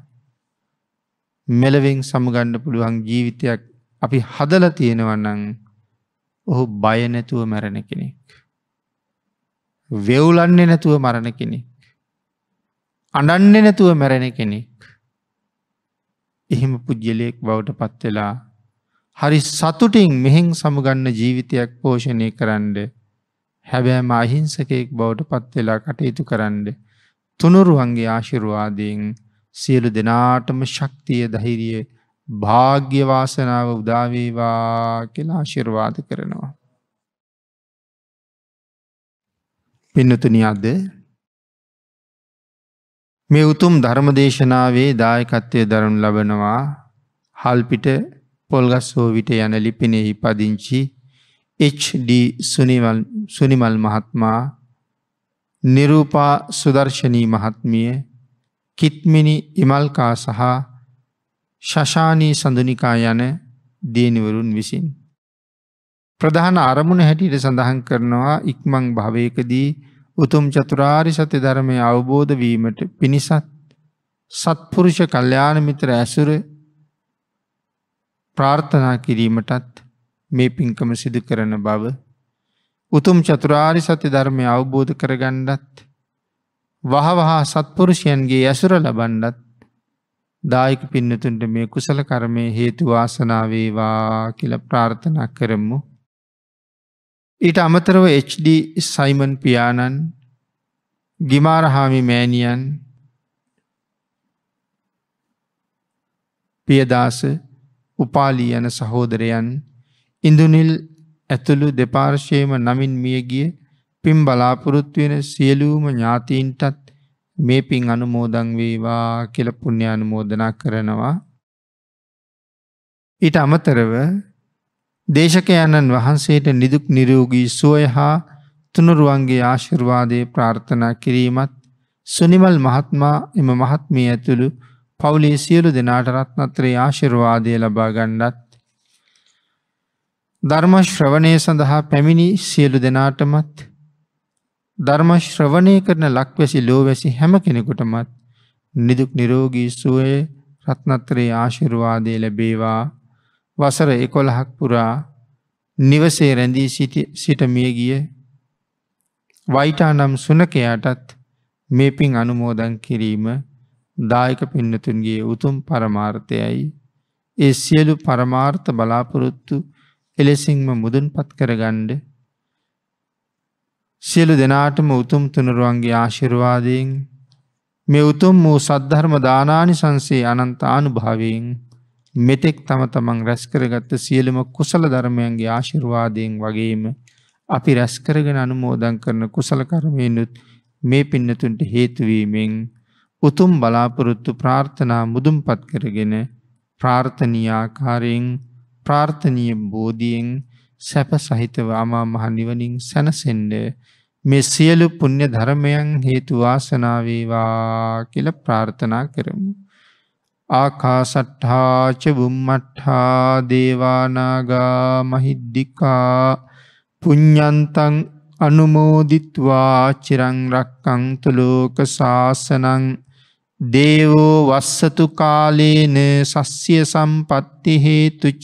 Speaker 2: මෙලවෙන් සමගණ්ඩ පුළුවන් ජීවිතයක් අපි හදල තියෙනවන්නන් ඔහු බය නැතුව මැරණ කෙනෙක්. වෙව්ලන්නේ නැතුව මරණ කෙනෙක්. අඩන්නේ නැතුව මැරණ කෙනෙක්. එහෙම පුද්ගලයෙක් බවට පත්වෙලා හරි සතුටින් මෙහෙන් සමුගන්න ජීවිතයක් පෝෂණය කරන්න හැබෑම අහිංසකයෙක් බවට පත්වෙලා කටයුතු කරන්න තුනුරුවන්ගේ ආශිරුවාදයෙන් සියලු දෙනාටම ශක්තිය දහිරිය භාග්‍යවාසනාව උදාවේවා කියලා ආශිර්වාද කරනවා. පින්නතුන අද මේ උතුම් ධර්මදේශනාවේ දායකත්වය දරනු ලබනවා හල්පිට පොල්ගස්සෝ විට යන ලිපිනෙහි පදිංචි HD සුනිමල් මහත්මා නිරූපා සුදර්ශනී මහත්මිය කිත්මිනි ඉමල්කා සහ ශශානී සඳනිකා යන දේනිවරුන් විසින්. ප්‍රධාන අරමුණ හැටියට සඳහන් කරනවා ඉක්මං භවයකදී උතුම් චතුරාරි සත්‍ය ධර්මය අවබෝධ වීමට පිණිසත් සත්පුරුෂ කල්යාණ මිත්‍ර ඇසුර ප්‍රාර්ථනා කිරීමටත් මේ පින්කම සිදු කරන බව උතුම් චතුරාරි සත්‍ය ධර්මය අවබෝධ කරගණ්ඩත් වහවහා සත්පුරුෂයන්ගේ ඇසුර ලබන්ඩත් දායක පින්නතුන්ට මේ කුසල කර්මය හේතු වාසනා වේවා කියලා ප්‍රාර්ථනා කරමු. ඊට අමතරව HD සයිමන් පියාණන් ගිමාරහාමි මෑණියන් පියදාස උපාලී යන සහෝදරයන් ඉඳුනිල් ඇතුළු දෙපාර්ශයම නමින් මියගිය පින් බලාපොරොත්තු වෙන සියලූම ඥාතීන්ටත් මේ පින් අනුමෝදන් වේවා කියලා පුණ්‍ය අනුමෝදනා කරනවා. ඊට අමතරව දේශකයන්න් වහන්සේට නිදුක් නිරෝගී සුවය හා තුනුරුවන්ගේ ආශිර්වාදයේ ප්‍රාර්ථනා කිරීමත් සුනිමල් මහත්මයා එම මහත්මිය ඇතුළු පවුලේ සියලු දෙනාට රත්නත්‍රේ ආශිර්වාදය ලබා ගන්නත් ධර්ම ශ්‍රවණය සඳහා පැමිණි සියලු දෙනාටමත් ධර්ම ශ්‍රවණය කරන ලක්වැසි ලෝවැසි හැම කෙනෙකුටමත් නිදුක් නිරෝගී සුවය රත්නත්‍රයේ ආශිර්වාදය ලැබේවා වසර එකොළහක් පුරා නිවසේ රැඳී සිට මිය ගිය වයිටානම් සුනකයාටත් මේ පින් අනුමෝදන් කිරීම දායක පින්නතුන්ගේ උතුම් පරමාර්ථයයි ඒ සියලු පරමාර්ථ බලාපොරොත්තු එලෙසින්ම මුදුන්පත් කරගණ්ඩ සියලු දෙනාටම උතුම් තුනරුවන්ගේ ආශිර්වාදයෙන් මේ උතුම් වූ සද්ධර්ම දානානි සංසේ අනන්ත ආනුභාවයෙන් මෙතෙක් තම තමන් රැස්කරගත්ත සියලුම කුසල ධර්මයන්ගේ ආශිර්වාදයෙන් වගේම අපි රැස්කරගෙන අනුමෝදන් කරන කුසල කර්මයනුත් මේ පින්නතුන්ට හේතුවීමෙන් උතුම් බලාපොරොත්තු ප්‍රාර්ථනා මුදුම්පත් කරගෙන ප්‍රාර්ථනී ආකාරයෙන් ප්‍රාර්ථනීය බෝධියෙන් සැප සහිතව අමා මහ නිවනින් සැනසෙන්නේ මේ සියලු පුණ්‍ය ධර්මයන් හේතු වාසනා වේවා කියලා ප්‍රාර්ථනා කරමු. ආකාසට්ඨා ච බුම්මට්ඨා දේවානාගා මහිද්దికා පුඤ්ඤන්තං අනුමෝදිත්වා චිරං රක්කන්තු ලෝක සාසනං දේවෝ වස්සතු කාලේන සස්්‍ය සම්පත්ති හේතුච